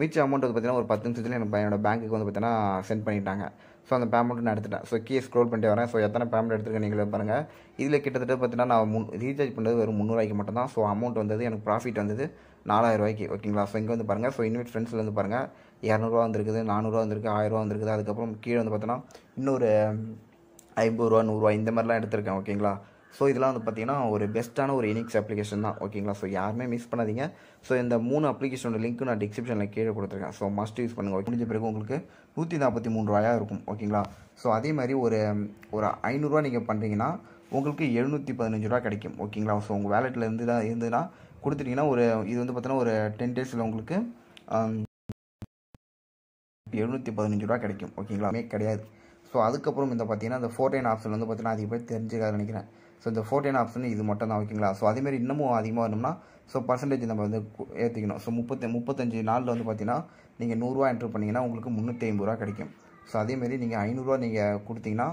மிச்ச அமௌண்ட் வந்து பார்த்தீங்கன்னா ஒரு பத்து நிமிஷத்தில் எனக்கு என்னோட பேங்க்கு வந்து பார்த்தீங்கன்னா சென்ட் பண்ணிட்டாங்க ஸோ அந்த பேமெண்ட் நான் எடுத்துட்டேன் ஸோ கீழே ஸ்க்ரோல் பண்ணிட்டு வரேன் ஸோ எத்தனை பேமெண்ட் எடுத்துருக்கேன் நீங்களே பாருங்கள் இதில் கிட்டத்தட்ட பார்த்தீங்கன்னா நான் முன் ரீசார்ஜ் பண்ணுறது ஒரு முந்நூறுவாய்க்கு மட்டும் தான் ஸோ அமௌண்ட் வந்தது எனக்கு ப்ராஃபிட் வந்தது நாலாயிரம் ரூபாய்க்கு ஓகேங்களா ஸோ இங்கே வந்து பாருங்கள் ஸோ இன்வைட் ஃப்ரெண்ட்ஸில் வந்து பாருங்கள் இரநூறுவா வந்துருக்குது நானூறுரூவா வந்திருக்கு ஆயிரரூவா வந்திருக்குது அதுக்கப்புறம் கீழே வந்து பார்த்தோன்னா இன்னொரு ஐம்பதுரூவா நூறுரூவா இந்த மாதிரிலாம் எடுத்திருக்கேன் ஓகேங்களா ஸோ இதெல்லாம் வந்து பார்த்திங்கன்னா ஒரு பெஸ்ட்டான ஒரு இனிக்ஸ் அப்ளிகேஷன் தான் ஓகேங்களா ஸோ யாருமே மிஸ் பண்ணாதீங்க ஸோ இந்த மூணு அப்ளிகேஷனோட லிங்க்கு நான் டிஸ்கிரிப்ஷனில் கீழே கொடுத்துருக்கேன் ஸோ மஸ்ட் யூஸ் பண்ணுங்கள் முடிஞ்ச பிறகு உங்களுக்கு நூற்றி நாற்பத்தி மூணு ரூபாயாக இருக்கும் ஓகேங்களா ஸோ அதே மாதிரி ஒரு ஒரு ஐநூறுரூவா நீங்கள் பண்ணுறீங்கன்னா உங்களுக்கு எழுநூற்றி பதினஞ்சு ரூபா கிடைக்கும் ஓகேங்களா ஸோ உங்கள் வேலெட்டில் இருந்து தான் இருந்துன்னா கொடுத்துட்டிங்கன்னா ஒரு இது வந்து பார்த்தோன்னா ஒரு டென் டேஸில் உங்களுக்கு எழுநூற்றி பதினஞ்சு ரூபா கிடைக்கும் ஓகேங்களா கிடையாது ஸோ அதுக்கப்புறம் இந்த பார்த்தீங்கன்னா அந்த ஃபோர்டைன் ஆப்ஷன் வந்து பார்த்தீங்கன்னா அதிகப்படி தெரிஞ்சுக்காது நினைக்கிறேன் ஸோ இந்த ஃபோர்டைன் ஆப்ஷன் இது மட்டும் தான் ஓகேங்களா ஸோ அதேமாதிரி இன்னமும் அதிகமாக வரணும்னா ஸோ பர்சன்டேஜ் நம்ம வந்து ஏற்றிக்கணும் ஸோ முப்பத்தி முப்பத்தஞ்சு நாளில் வந்து பார்த்தீங்கன்னா நீங்கள் நூறுரூவா என்ட்ரு பண்ணிங்கன்னா உங்களுக்கு முந்நூற்றி ஐம்பது ரூபா கிடைக்கும் ஸோ அதேமாரி நீங்கள் ஐநூறுரூவா நீங்கள் கொடுத்தீங்கன்னா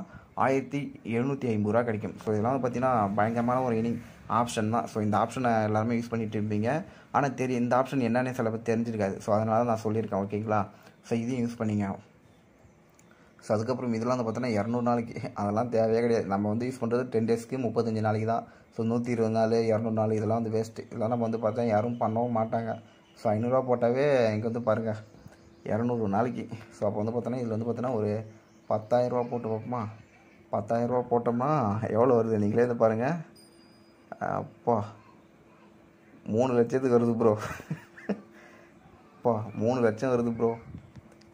ஆயிரத்தி எழுநூற்றி ஐம்பது ரூபா கிடைக்கும் ஸோ இதெல்லாம் பார்த்தீங்கன்னா பயங்கரமான ஒரு இனிங் ஆப்ஷன் தான் ஸோ இந்த ஆப்ஷனை எல்லாருமே யூஸ் பண்ணிகிட்டு இருப்பீங்க ஆனால் தெரியும் இந்த ஆப்ஷன் என்னென்ன சில பேர் தெரிஞ்சிருக்காது ஸோ அதனால நான் சொல்லியிருக்கேன் ஓகேங்களா ஸோ இதையும் யூஸ் பண்ணிங்க ஸோ அதுக்கப்புறம் இதெல்லாம் வந்து பார்த்தோன்னா இரநூறு நாளைக்கு அதெல்லாம் தேவையே கிடையாது நம்ம வந்து யூஸ் பண்ணுறது டென் டேஸ்க்கு முப்பத்தஞ்சு நாளைக்கு தான் ஸோ நூற்றி இருபது நாள் இரநூறு நாள் இதெல்லாம் வந்து வேஸ்ட்டு இதெல்லாம் நம்ம வந்து பார்த்தா யாரும் பண்ணவும் மாட்டாங்க ஸோ ஐநூறுரூவா போட்டாவே இங்கே வந்து பாருங்கள் இரநூறு நாளைக்கு ஸோ அப்போ வந்து பார்த்தோன்னா இதில் வந்து பார்த்தோன்னா ஒரு பத்தாயிரரூவா போட்டு பார்ப்போமா பத்தாயிரரூபா போட்டோம்னா எவ்வளோ வருது நீங்களே இருந்து பாருங்கள் அப்பா மூணு லட்சத்துக்கு வருது ப்ரோ அப்பா மூணு லட்சம் வருது ப்ரோ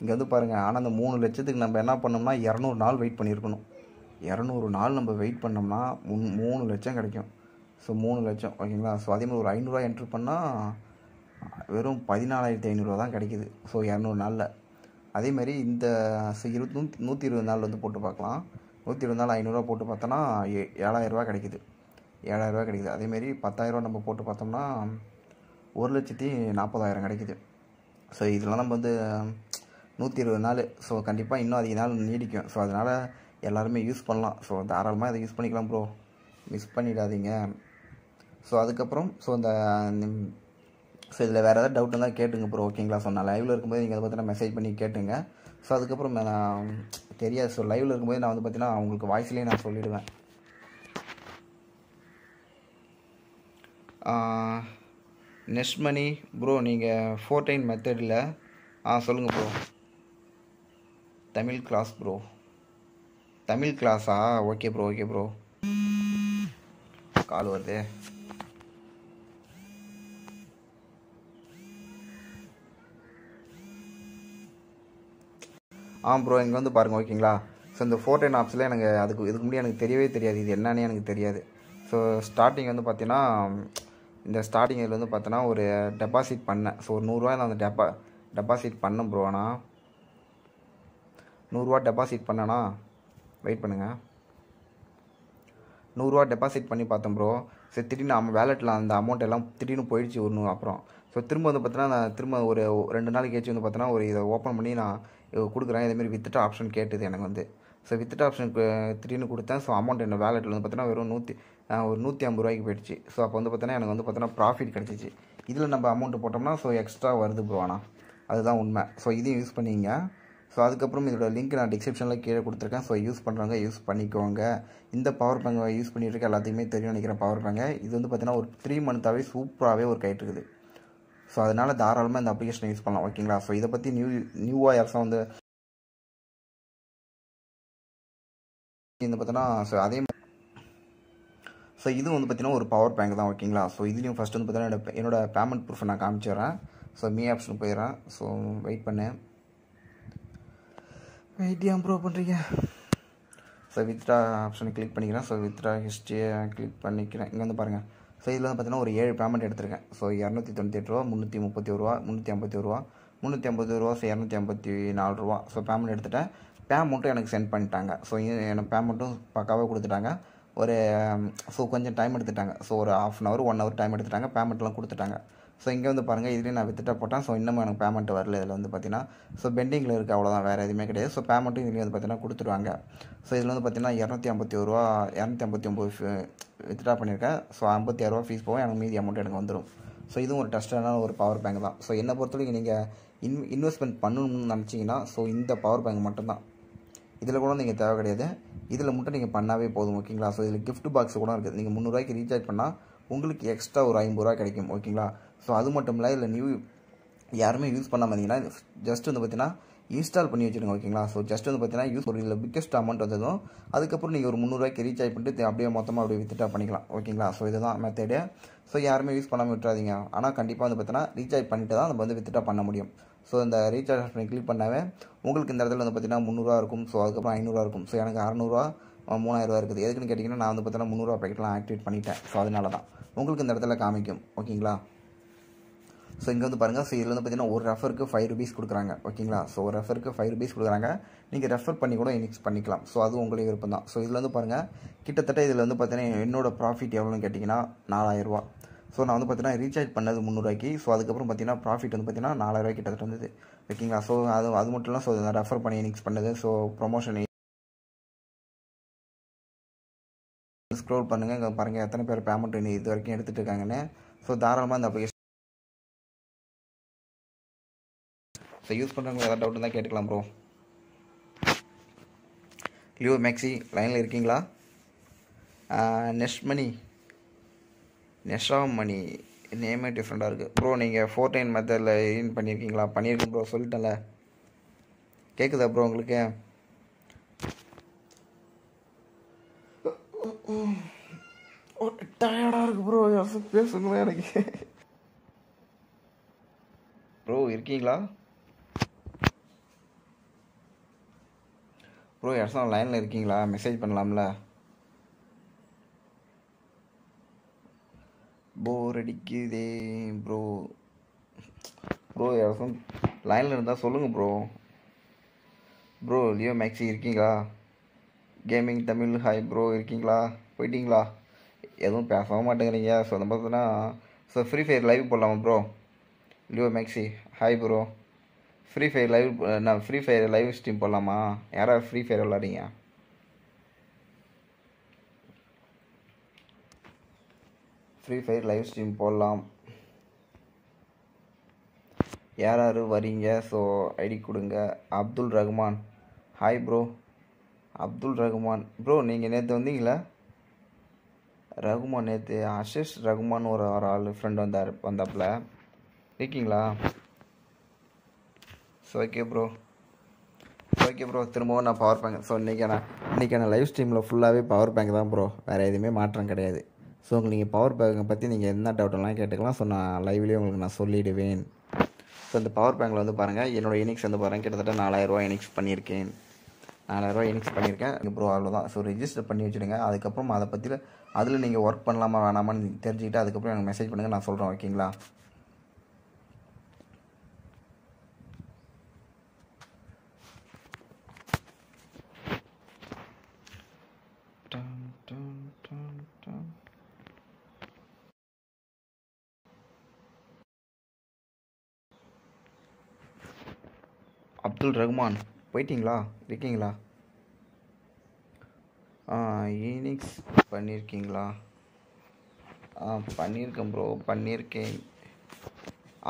இங்கே வந்து பாருங்கள் ஆனால் அந்த மூணு லட்சத்துக்கு நம்ம என்ன பண்ணோம்னா இரநூறு நாள் வெயிட் பண்ணியிருக்கணும் இரநூறு நாள் நம்ம வெயிட் பண்ணோம்னா மூணு மூணு லட்சம் கிடைக்கும் ஸோ மூணு லட்சம் ஓகேங்களா ஸோ அதே மாதிரி ஒரு ஐநூறுரூவா என்ட்ரு பண்ணால் வெறும் பதினாலாயிரத்தி ஐநூறுரூவா தான் கிடைக்கிது ஸோ இரநூறு நாளில் மாதிரி இந்த இருபத்தி நூற்றி இருபது நாள் வந்து போட்டு பார்க்கலாம் நூற்றி இருபது நாள் ஐநூறுரூவா போட்டு பார்த்தோன்னா ஏ ஏழாயிரரூவா கிடைக்கிது ஏழாயிரரூவா கிடைக்கிது அதேமாரி பத்தாயிரரூவா நம்ம போட்டு பார்த்தோம்னா ஒரு லட்சத்தி நாற்பதாயிரம் கிடைக்கிது ஸோ இதெல்லாம் நம்ம வந்து நூற்றி இருபது நாள் ஸோ கண்டிப்பாக இன்னும் அதிக நாள் நீடிக்கும் ஸோ அதனால் எல்லாருமே யூஸ் பண்ணலாம் ஸோ தாராளமாக இதை யூஸ் பண்ணிக்கலாம் ப்ரோ மிஸ் பண்ணிடாதீங்க ஸோ அதுக்கப்புறம் ஸோ இந்த ஸோ இதில் வேறு ஏதாவது டவுட் இருந்தால் கேட்டுங்க ப்ரோ ஓகேங்களா ஸோ நான் லைவில் இருக்கும்போது நீங்கள் அதை பார்த்தீங்கன்னா மெசேஜ் பண்ணி கேட்டுங்க ஸோ அதுக்கப்புறம் நான் தெரியாது ஸோ லைவில் இருக்கும்போது நான் வந்து பார்த்தீங்கன்னா அவங்களுக்கு வாய்ஸ்லேயே நான் சொல்லிவிடுவேன் நெக்ஸ்ட் மணி ப்ரோ நீங்கள் ஃபோர் டைம் மெத்தடில் ஆ சொல்லுங்கள் bro Tamil class bro Tamil கிளாஸா okay bro okay bro call வருது ஆ ப்ரோ இங்கே வந்து பாருங்கள் ஓகேங்களா ஸோ இந்த ஃபோர் டென் ஆப்ஸில் எனக்கு அதுக்கு இதுக்கு முன்னாடி எனக்கு தெரியவே தெரியாது இது என்னன்னு எனக்கு தெரியாது ஸோ ஸ்டார்டிங் வந்து பார்த்தீங்கன்னா இந்த ஸ்டார்டிங் இதில் வந்து பார்த்தோன்னா ஒரு டெபாசிட் பண்ணேன் ஸோ ஒரு நூறுரூவா நான் அந்த டெபா டெபாசிட் பண்ணேன் ப்ரோ ஆனால் நூறுரூவா டெபாசிட் பண்ணேன்னா வெயிட் பண்ணுங்கள் நூறுரூவா டெபாசிட் பண்ணி பார்த்தேன் ப்ரோ சரி திடீர்னு நம்ம வேலெட்டில் அந்த அமௌண்ட் எல்லாம் திடீர்னு போயிடுச்சு ஒன்று அப்புறம் ஸோ திரும்ப வந்து பார்த்தீங்கன்னா நான் திரும்ப ஒரு ரெண்டு நாளைக்கு கழிச்சு வந்து பார்த்தோன்னா ஒரு இதை ஓப்பன் பண்ணி நான் கொடுக்குறேன் இதேமாரி வித்துட்டு ஆப்ஷன் கேட்டுது எனக்கு வந்து ஸோ வித்துட்டு ஆப்ஷன் திடீர்னு கொடுத்தேன் ஸோ அமௌண்ட் என்னோட வேலெட்டில் வந்து பார்த்தீங்கன்னா வெறும் நூற்றி ஒரு நூற்றி ஐம்பது ரூபாய்க்கு போயிடுச்சு ஸோ அப்போ வந்து பார்த்தோன்னா எனக்கு வந்து பார்த்தோன்னா ப்ராஃபிட் கிடச்சிச்சு இதில் நம்ம அமௌண்ட்டு போட்டோம்னா ஸோ எக்ஸ்ட்ரா வருது போவானா அதுதான் உண்மை ஸோ இதையும் யூஸ் பண்ணிங்க ஸோ அதுக்கப்புறம் இதோட லிங்க் நான் டிஸ்கிரிப்ஷனில் கீழே கொடுத்துருக்கேன் ஸோ யூஸ் பண்ணுறவங்க யூஸ் பண்ணிக்கோங்க இந்த பவர் பேங்கை யூஸ் பண்ணிகிட்டு இருக்க எல்லாத்துக்குமே தெரியும் நினைக்கிற பவர் பேங்கை இது வந்து பார்த்தீங்கன்னா ஒரு த்ரீ மந்த்தாகவே சூப்பராகவே ஒரு கைட்டு இருக்குது ஸோ அதனால் தாராளமாக இந்த அப்ளிகேஷனை யூஸ் பண்ணலாம் ஓகேங்களா ஸோ இதை பற்றி நியூ நியூவாக யாரும் வந்து இந்த பார்த்தோன்னா ஸோ அதே ஸோ இது வந்து பார்த்தீங்கன்னா ஒரு பவர் பேங்க் தான் ஓகேங்களா ஸோ இதுலேயும் ஃபஸ்ட் வந்து பார்த்தீங்கன்னா என்னோட பேமெண்ட் ப்ரூஃபை நான் காமிச்சிடுறேன் ஸோ மீ ஆப்ஷன் போயிடுறேன் ஸோ வெயிட் பண்ணேன் வெயிட் ஏன் ப்ரூவ் பண்ணுறீங்க ஸோ வித்ரா ஆப்ஷனை கிளிக் பண்ணிக்கிறேன் ஸோ வித்ரா ஹிஸ்ட்ரியை கிளிக் பண்ணிக்கிறேன் இங்கே வந்து பாருங்கள் ஸோ இதில் வந்து பார்த்தீங்கன்னா ஒரு ஏழு பேமெண்ட் எடுத்திருக்கேன் ஸோ இரநூத்தி தொண்ணூற்றி எட்டு ரூபா முந்நூற்றி முப்பத்தி ஒரு ரூபா முந்நூற்றி ஐம்பத்தி ஒரு ரூபா முந்நூற்றி ஐம்பது ரூபா ஸோ இரநூத்தி ஐம்பத்தி நாலு ரூபா ஸோ பேமெண்ட் எடுத்துட்டேன் பேமெண்ட்டும் எனக்கு சென்ட் பண்ணிட்டாங்க ஸோ எனக்கு பேமெண்ட்டும் பக்காவாக கொடுத்துட்டாங்க ஒரு ஸோ கொஞ்சம் டைம் எடுத்துட்டாங்க ஸோ ஒரு half an hour one hour time எடுத்துட்டாங்க பேமெண்ட்லாம் கொடுத்துட்டாங்க ஸோ இங்கே வந்து பாருங்கள் இதுலேயே நான் வித்துட்டா போட்டேன் ஸோ இன்னமும் எனக்கு பேமெண்ட் வரல இதில் வந்து பார்த்தீங்கன்னா ஸோ பெண்டிங்கில் இருக்குது அவ்வளோதான் வேறு எதுவுமே கிடையாது ஸோ பேமெண்ட்டும் இதுலேயும் வந்து பார்த்தீங்கன்னா கொடுத்துருவாங்க ஸோ இதில் வந்து பார்த்தீங்கன்னா இரநூத்தி ஐம்பத்தி ஒரு ரூபா இரநூத்தி ஐம்பத்தி ஒம்பது வித்ட்ரா பண்ணியிருக்கேன் ஸோ ஐம்பத்தி ஆறுரூவா ஃபீஸ் போவோம் எனக்கு மீதி அமௌண்ட் எனக்கு வந்துடும் ஸோ இதுவும் ஒரு டஸ்டான ஒரு பவர் பேங்க் தான் ஸோ என்னை பொறுத்தவரைக்கும் நீங்கள் இன் இன்வெஸ்ட்மெண்ட் பண்ணணும்னு நினச்சிங்கன்னா ஸோ இந்த பவர் பேங்க் மட்டும்தான் இதில் கூட நீங்கள் தேவை கிடையாது இதில் மட்டும் நீங்கள் பண்ணாவே போதும் ஓகேங்களா ஸோ இதில் கிஃப்ட் பாக்ஸ் கூட இருக்குது நீங்கள் முந்நூறுரூவாய்க்கு ரீசார்ஜ் பண்ணால் உங்களுக்கு எக்ஸ்ட்ரா ஒரு ஐம்பது ரூபா கிடைக்கும் ஓகேங்களா ஸோ அது மட்டும் இல்லை இல்லை நியூ யாருமே யூஸ் பண்ணாமல் இருந்தீங்கன்னா ஜஸ்ட் வந்து பார்த்தீங்கன்னா இன்ஸ்டால் பண்ணி வச்சுருங்க ஓகேங்களா ஸோ ஜஸ்ட் வந்து பார்த்தீங்கன்னா யூஸ் ஒரு பிக்கஸ்ட் அமௌண்ட் வந்ததும் அதுக்கப்புறம் நீங்கள் ஒரு முந்நூறுவாய்க்கு ஆகி பண்ணிட்டு அப்படியே மொத்தமாக அப்படியே வித்துட்டா பண்ணிக்கலாம் ஓகேங்களா ஸோ இதுதான் மெத்தேடு ஸோ யாருமே யூஸ் பண்ணாமல் விட்டுறாதீங்க ஆனால் கண்டிப்பாக வந்து பார்த்தீங்கன்னா ரீசார்ஜ் பண்ணிட்டு தான் நம்ம வந்து வித்துட்டா பண்ண முடியும் ஸோ இந்த ரீசார்ஜ் பண்ணி கிளிக் பண்ணாவே உங்களுக்கு இந்த இடத்துல வந்து பார்த்தீங்கன்னா முந்நூறுரூவா இருக்கும் ஸோ அதுக்கப்புறம் ஐநூறுரூவா இருக்கும் ஸோ எனக்கு அறநூறுவா மூணாயிரரூவா இருக்குது எதுக்குன்னு கேட்டிங்கன்னா நான் வந்து பார்த்தீங்கன்னா முந்நூறுரூவா பேக்கெட்லாம் ஆக்டிவேட் பண்ணிட்டேன் ஸோ அதனால தான் உங்களுக்கு இந்த இடத்துல காமிக்கும் ஓகேங்களா ஸோ இங்கே வந்து பாருங்கள் ஸோ இதில் வந்து பார்த்தீங்கன்னா ஒரு ரெஃபருக்கு ஃபைவ் ருபீஸ் கொடுக்குறாங்க ஓகேங்களா ஸோ ஒரு ரெஃபருக்கு ஃபைவ் ருபீஸ் கொடுக்குறாங்க நீங்கள் ரெஃபர் பண்ணி கூட இன்னிக்ஸ் பண்ணிக்கலாம் ஸோ அது உங்களுக்கு விருப்பம் தான் ஸோ இதில் வந்து பாருங்கள் கிட்டத்தட்ட இதில் வந்து பார்த்தீங்கன்னா என்னோடய ப்ராஃபிட் எவ்வளோன்னு கேட்டிங்கன்னா நாலாயிரரூவா ஸோ நான் வந்து பார்த்தீங்கன்னா ரீசார்ஜ் பண்ணது முந்நூறுவாய்க்கு ஸோ அதுக்கப்புறம் பார்த்தீங்கன்னா ப்ராஃபிட் வந்து பார்த்தீங்கன்னா நாலாயிரூவா கிட்டத்தட்ட வந்தது ஓகேங்களா ஸோ அது அது மட்டும் இல்லை ஸோ ரெஃபர் பண்ணி இன்னிக்ஸ் பண்ணது ஸோ ப்ரொமோஷன் ஸ்க்ரோல் பண்ணுங்கள் இங்கே பாருங்கள் எத்தனை பேர் பேமெண்ட் இனி இது வரைக்கும் எடுத்துகிட்டு இருக்காங்கன்னு ஸோ தாராளமாக இந்த அப்ளிகேஷன் ஸோ யூஸ் பண்ணுறவங்க ஏதாவது டவுட் இருந்தால் கேட்டுக்கலாம் ப்ரோ லியோ மேக்ஸி லைனில் இருக்கீங்களா நெஷ்மணி மணி நேமே டிஃப்ரெண்ட்டாக இருக்குது ப்ரோ நீங்கள் ஃபோர் டைன் மெத்தடில் இன் பண்ணியிருக்கீங்களா பண்ணியிருக்கேன் ப்ரோ சொல்லிட்டேன்ல கேட்குதா ப்ரோ உங்களுக்கு டயர்டாக இருக்குது ப்ரோ யாரும் பேசுங்களேன் எனக்கு ப்ரோ இருக்கீங்களா ப்ரோ யாரும் லைனில் இருக்கீங்களா மெசேஜ் பண்ணலாம்ல போர் அடிக்குதே ப்ரோ ப்ரோ யாரும் லைனில் இருந்தால் சொல்லுங்கள் ப்ரோ ப்ரோ லியோ மேக்ஸி இருக்கீங்களா கேமிங் தமிழ் ஹாய் ப்ரோ இருக்கீங்களா போயிட்டீங்களா எதுவும் பேசவும் மாட்டேங்கிறீங்க ஸோ அதை பார்த்தோம்னா ஸோ ஃப்ரீ ஃபயர் லைவ் போடலாமா bro Leo Maxi hi bro free fire live நான் ஃப்ரீ ஃபயர் லைவ் ஸ்ட்ரீம் போடலாமா யாராவது ஃப்ரீ ஃபயர் விளாடிங்க ஃப்ரீ ஃபயர் லைவ் ஸ்ட்ரீம் போடலாம் யார் யார் வரீங்க ஸோ ஐடி கொடுங்க Abdul Rahman hi bro Abdul Rahman bro நீங்கள் நேற்று வந்தீங்களா ரகுமான் நேற்று அஷிஷ் ரகுமான் ஒரு ஒரு ஆள் ஃப்ரெண்ட் வந்தார் வந்தாப்புல இருக்கீங்களா so okay bro okay bro திரும்பவும் நான் பவர் பேங்க் ஸோ இன்றைக்கி நான் இன்றைக்கி நான் லைவ் ஸ்ட்ரீமில் ஃபுல்லாகவே பவர் பேங்க் தான் ப்ரோ வேறு எதுவுமே மாற்றம் கிடையாது ஸோ உங்களுக்கு நீங்கள் பவர் பேங்கை பற்றி நீங்கள் என்ன டவுட்டெல்லாம் கேட்டுக்கலாம் ஸோ நான் லைவ்லேயே உங்களுக்கு நான் சொல்லிவிடுவேன் ஸோ இந்த பவர் பேங்கில் வந்து பாருங்கள் என்னோடய இனிக்ஸ் வந்து பாருங்கள் கிட்டத்தட்ட நாலாயிரரூவா இனிக்ஸ் பண்ணியிருக்கேன் நாலாயிரரூவா இனிக்ஸ் பண்ணியிருக்கேன் ப்ரோ அவ்வளோதான் ஸோ ரிஜிஸ்டர் பண்ணி வச்சுடுங்க அதுக்கப்புறம் அதை பற்றியில் அதில் நீங்கள் ஒர்க் பண்ணலாமா வேணாமான்னு தெரிஞ்சுக்கிட்டு அதுக்கப்புறம் எனக்கு மெசேஜ் பண்ணுங்கள் நான் சொல்கிறேன் ஓகேங்களா அப்துல் ரஹ்மான் போயிட்டீங்களா இருக்கீங்களா ஈனிக்ஸ் பண்ணியிருக்கீங்களா ஆ பண்ணியிருக்கேன் ப்ரோ பண்ணியிருக்கேன்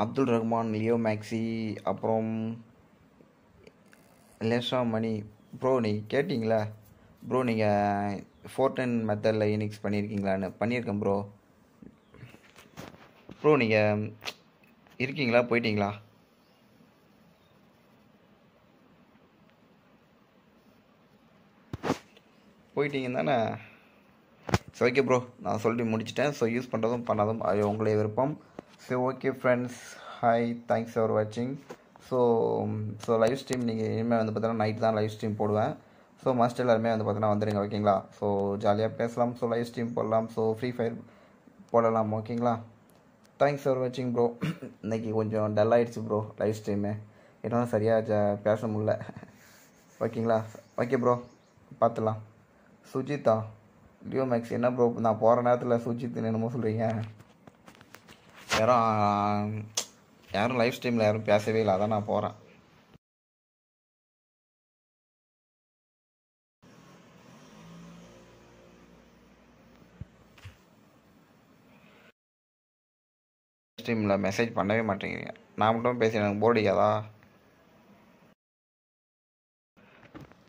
அப்துல் ரஹ்மான் லியோ மேக்ஸி அப்புறம் லேஷா மணி ப்ரோ நீங்கள் கேட்டிங்களா ப்ரோ நீங்கள் ஃபோர் டென் மெத்தடில் யூனிக்ஸ் பண்ணியிருக்கீங்களான்னு பண்ணியிருக்கேன் ப்ரோ ப்ரோ நீங்கள் இருக்கீங்களா போயிட்டீங்களா போயிட்டீங்கன்னா சரி ஓகே ப்ரோ நான் சொல்லி முடிச்சிட்டேன் ஸோ யூஸ் பண்ணுறதும் பண்ணாதும் அது உங்களே விருப்பம் so okay friends hi thanks for வாட்சிங் ஸோ ஸோ லைவ் ஸ்ட்ரீம் நீங்கள் இனிமேல் வந்து பார்த்தீங்கன்னா நைட் தான் லைவ் ஸ்ட்ரீம் போடுவேன் ஸோ மஸ்ட் எல்லாருமே வந்து பார்த்தீங்கன்னா வந்துடுங்க ஓகேங்களா ஸோ ஜாலியாக பேசலாம் ஸோ லைவ் ஸ்ட்ரீம் போடலாம் ஸோ ஃப்ரீ ஃபயர் போடலாம் ஓகேங்களா தேங்க்ஸ் ஃபார் வாட்சிங் ப்ரோ இன்றைக்கி கொஞ்சம் டல் ஆகிடுச்சு ப்ரோ லைவ் ஸ்ட்ரீமு என்னால் சரியாக பேச முடில ஓகேங்களா ஓகே ப்ரோ பார்த்துலாம் சுஜிதா லியோ மேக்ஸ் என்ன ப்ரோ நான் போகிற நேரத்தில் சுஜித் என்னமோ சொல்கிறீங்க யாரும் யாரும் லைஃப் ஸ்ட்ரீமில் யாரும் பேசவே இல்லை அதான் நான் போகிறேன் ஸ்ட்ரீமில் மெசேஜ் பண்ணவே மாட்டேங்கிறீங்க நான் மட்டும் பேசி எனக்கு போடிக்காதா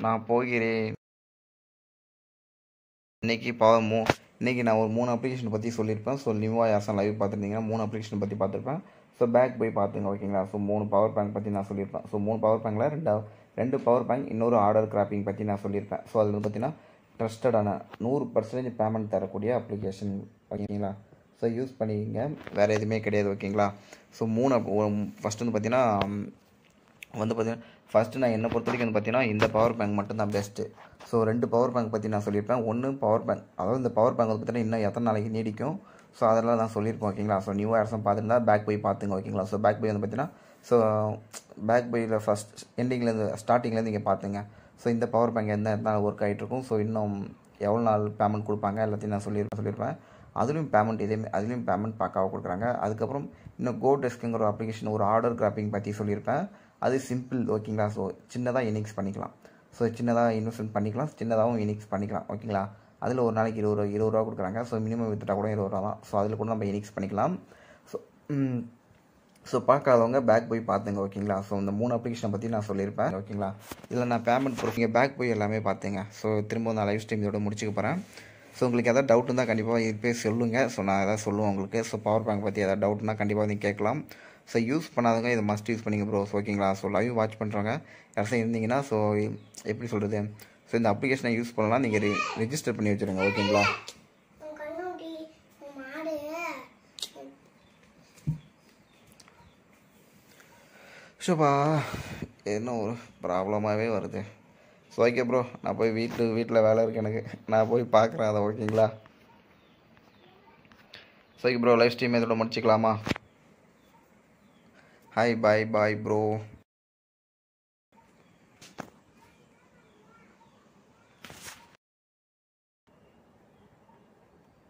நான் போகிறேன் இன்றைக்கி பவர் மூ இன்றைக்கி நான் ஒரு மூணு அப்ளிகேஷன் பற்றி சொல்லியிருப்பேன் ஸோ லிவா யாசன் லைவ் பார்த்துருந்தீங்கன்னா மூணு அப்ளிகேஷன் பற்றி பார்த்துருப்பேன் ஸோ பேக் போய் பார்த்துங்க ஓகேங்களா ஸோ மூணு பவர் பேங்க் பற்றி நான் சொல்லியிருப்பேன் ஸோ மூணு பவர் பேங்கில் ரெண்டு ரெண்டு பவர் பேங்க் இன்னொரு ஆர்டர் கிராப்பிங் பற்றி நான் சொல்லியிருப்பேன் ஸோ வந்து பார்த்தீங்கன்னா ட்ரஸ்டடான நூறு பர்சன்டேஜ் பேமெண்ட் தரக்கூடிய அப்ளிகேஷன் ஓகேங்களா ஸோ யூஸ் பண்ணிக்கிங்க வேறு எதுவுமே கிடையாது ஓகேங்களா ஸோ மூணு ஃபஸ்ட்டு வந்து பார்த்தீங்கன்னா வந்து பார்த்திங்கன்னா ஃபஸ்ட்டு நான் என்னை பொறுத்த வரைக்கும் வந்து பார்த்தீங்கன்னா இந்த பவர் பேங்க் மட்டும்தான் பெஸ்ட்டு ஸோ ரெண்டு பவர் பேங்க் பற்றி நான் சொல்லியிருப்பேன் ஒன்று பவர் பேங்க் அதாவது இந்த பவர் பேங்க் வந்து பார்த்தீங்கன்னா இன்னும் எத்தனை நாளைக்கு நீடிக்கும் ஸோ அதெல்லாம் நான் சொல்லியிருக்கோம் ஓகேங்களா ஸோ நியூ ஆர்ஸும் பார்த்துருந்தா பேக் போய் பார்த்துங்க ஓகேங்களா ஸோ பேக் போய் வந்து பார்த்தீங்கன்னா ஸோ பேக் போயில் ஃபஸ்ட் எண்டிங்லேருந்து ஸ்டார்டிங்லேருந்து இங்கே பார்த்துங்க ஸோ இந்த பவர் பேங்க் எந்த நாள் ஒர்க் ஆகிட்டுருக்கும் ஸோ இன்னும் எவ்வளோ நாள் பேமெண்ட் கொடுப்பாங்க எல்லாத்தையும் நான் சொல்லியிருப்பேன் சொல்லியிருப்பேன் அதுலேயும் பேமெண்ட் இதே அதுலேயும் பேமெண்ட் பார்க்காவ கொடுக்குறாங்க அதுக்கப்புறம் இன்னும் கோ டெஸ்க்குங்கிற அப்ளிகேஷன் ஒரு ஆர்டர் கிராப்பிங் பற்றி சொல்லியிருப்பேன் அது சிம்பிள் ஓகேங்களா ஸோ சின்னதாக இனிக்ஸ் பண்ணிக்கலாம் ஸோ சின்னதாக இன்வெஸ்ட்மெண்ட் பண்ணிக்கலாம் சின்னதாகவும் இனிக்ஸ் பண்ணிக்கலாம் ஓகேங்களா அதில் ஒரு நாளைக்கு இருபது ரூபா இருபது ரூபா கொடுக்குறாங்க ஸோ மினிமம் வித்துட்டா கூட இருபது ரூபா தான் ஸோ அதில் கூட நம்ம இனிக்ஸ் பண்ணிக்கலாம் ஸோ ஸோ பார்க்காதவங்க பேக் போய் பார்த்துங்க ஓகேங்களா ஸோ இந்த மூணு அப்ளிகேஷனை பற்றி நான் சொல்லியிருப்பேன் ஓகேங்களா இதில் நான் பேமெண்ட் கொடுப்பீங்க பேக் போய் எல்லாமே பார்த்துங்க ஸோ திரும்ப நான் லைஃப் ஸ்ட்ரீம் இதோட முடிச்சுக்க போகிறேன் ஸோ உங்களுக்கு எதாவது டவுட் இருந்தால் கண்டிப்பாக இது போய் சொல்லுங்கள் ஸோ நான் எதாவது சொல்லுவேன் உங்களுக்கு ஸோ பவர் பேங்க் பற்றி எதாவது டவுட்னா கண்டிப்பாக நீங்கள் கேட்கலாம் ஸோ யூஸ் பண்ணாதவங்க இதை மஸ்ட் யூஸ் பண்ணிங்க ப்ரோஸ் ஓகேங்களா ஸோ லைவ் வாட்ச் பண்ணுறவங்க யாராச்சும் இருந்தீங்கன்னா ஸோ எப்படி சொல்கிறது ஸோ இந்த அப்ளிகேஷனை யூஸ் பண்ணலாம் நீங்கள் ரி ரிஜிஸ்டர் பண்ணி வச்சுருங்க ஓகேங்களா ஷோபா என்ன ஒரு ப்ராப்ளமாகவே வருது ஸோ ஓகே ப்ரோ நான் போய் வீட்டு வீட்டில் வேலை இருக்குது எனக்கு நான் போய் பார்க்குறேன் அதை ஓகேங்களா so okay bro life stream எதோட முடிச்சுக்கலாமா hi bye bye bro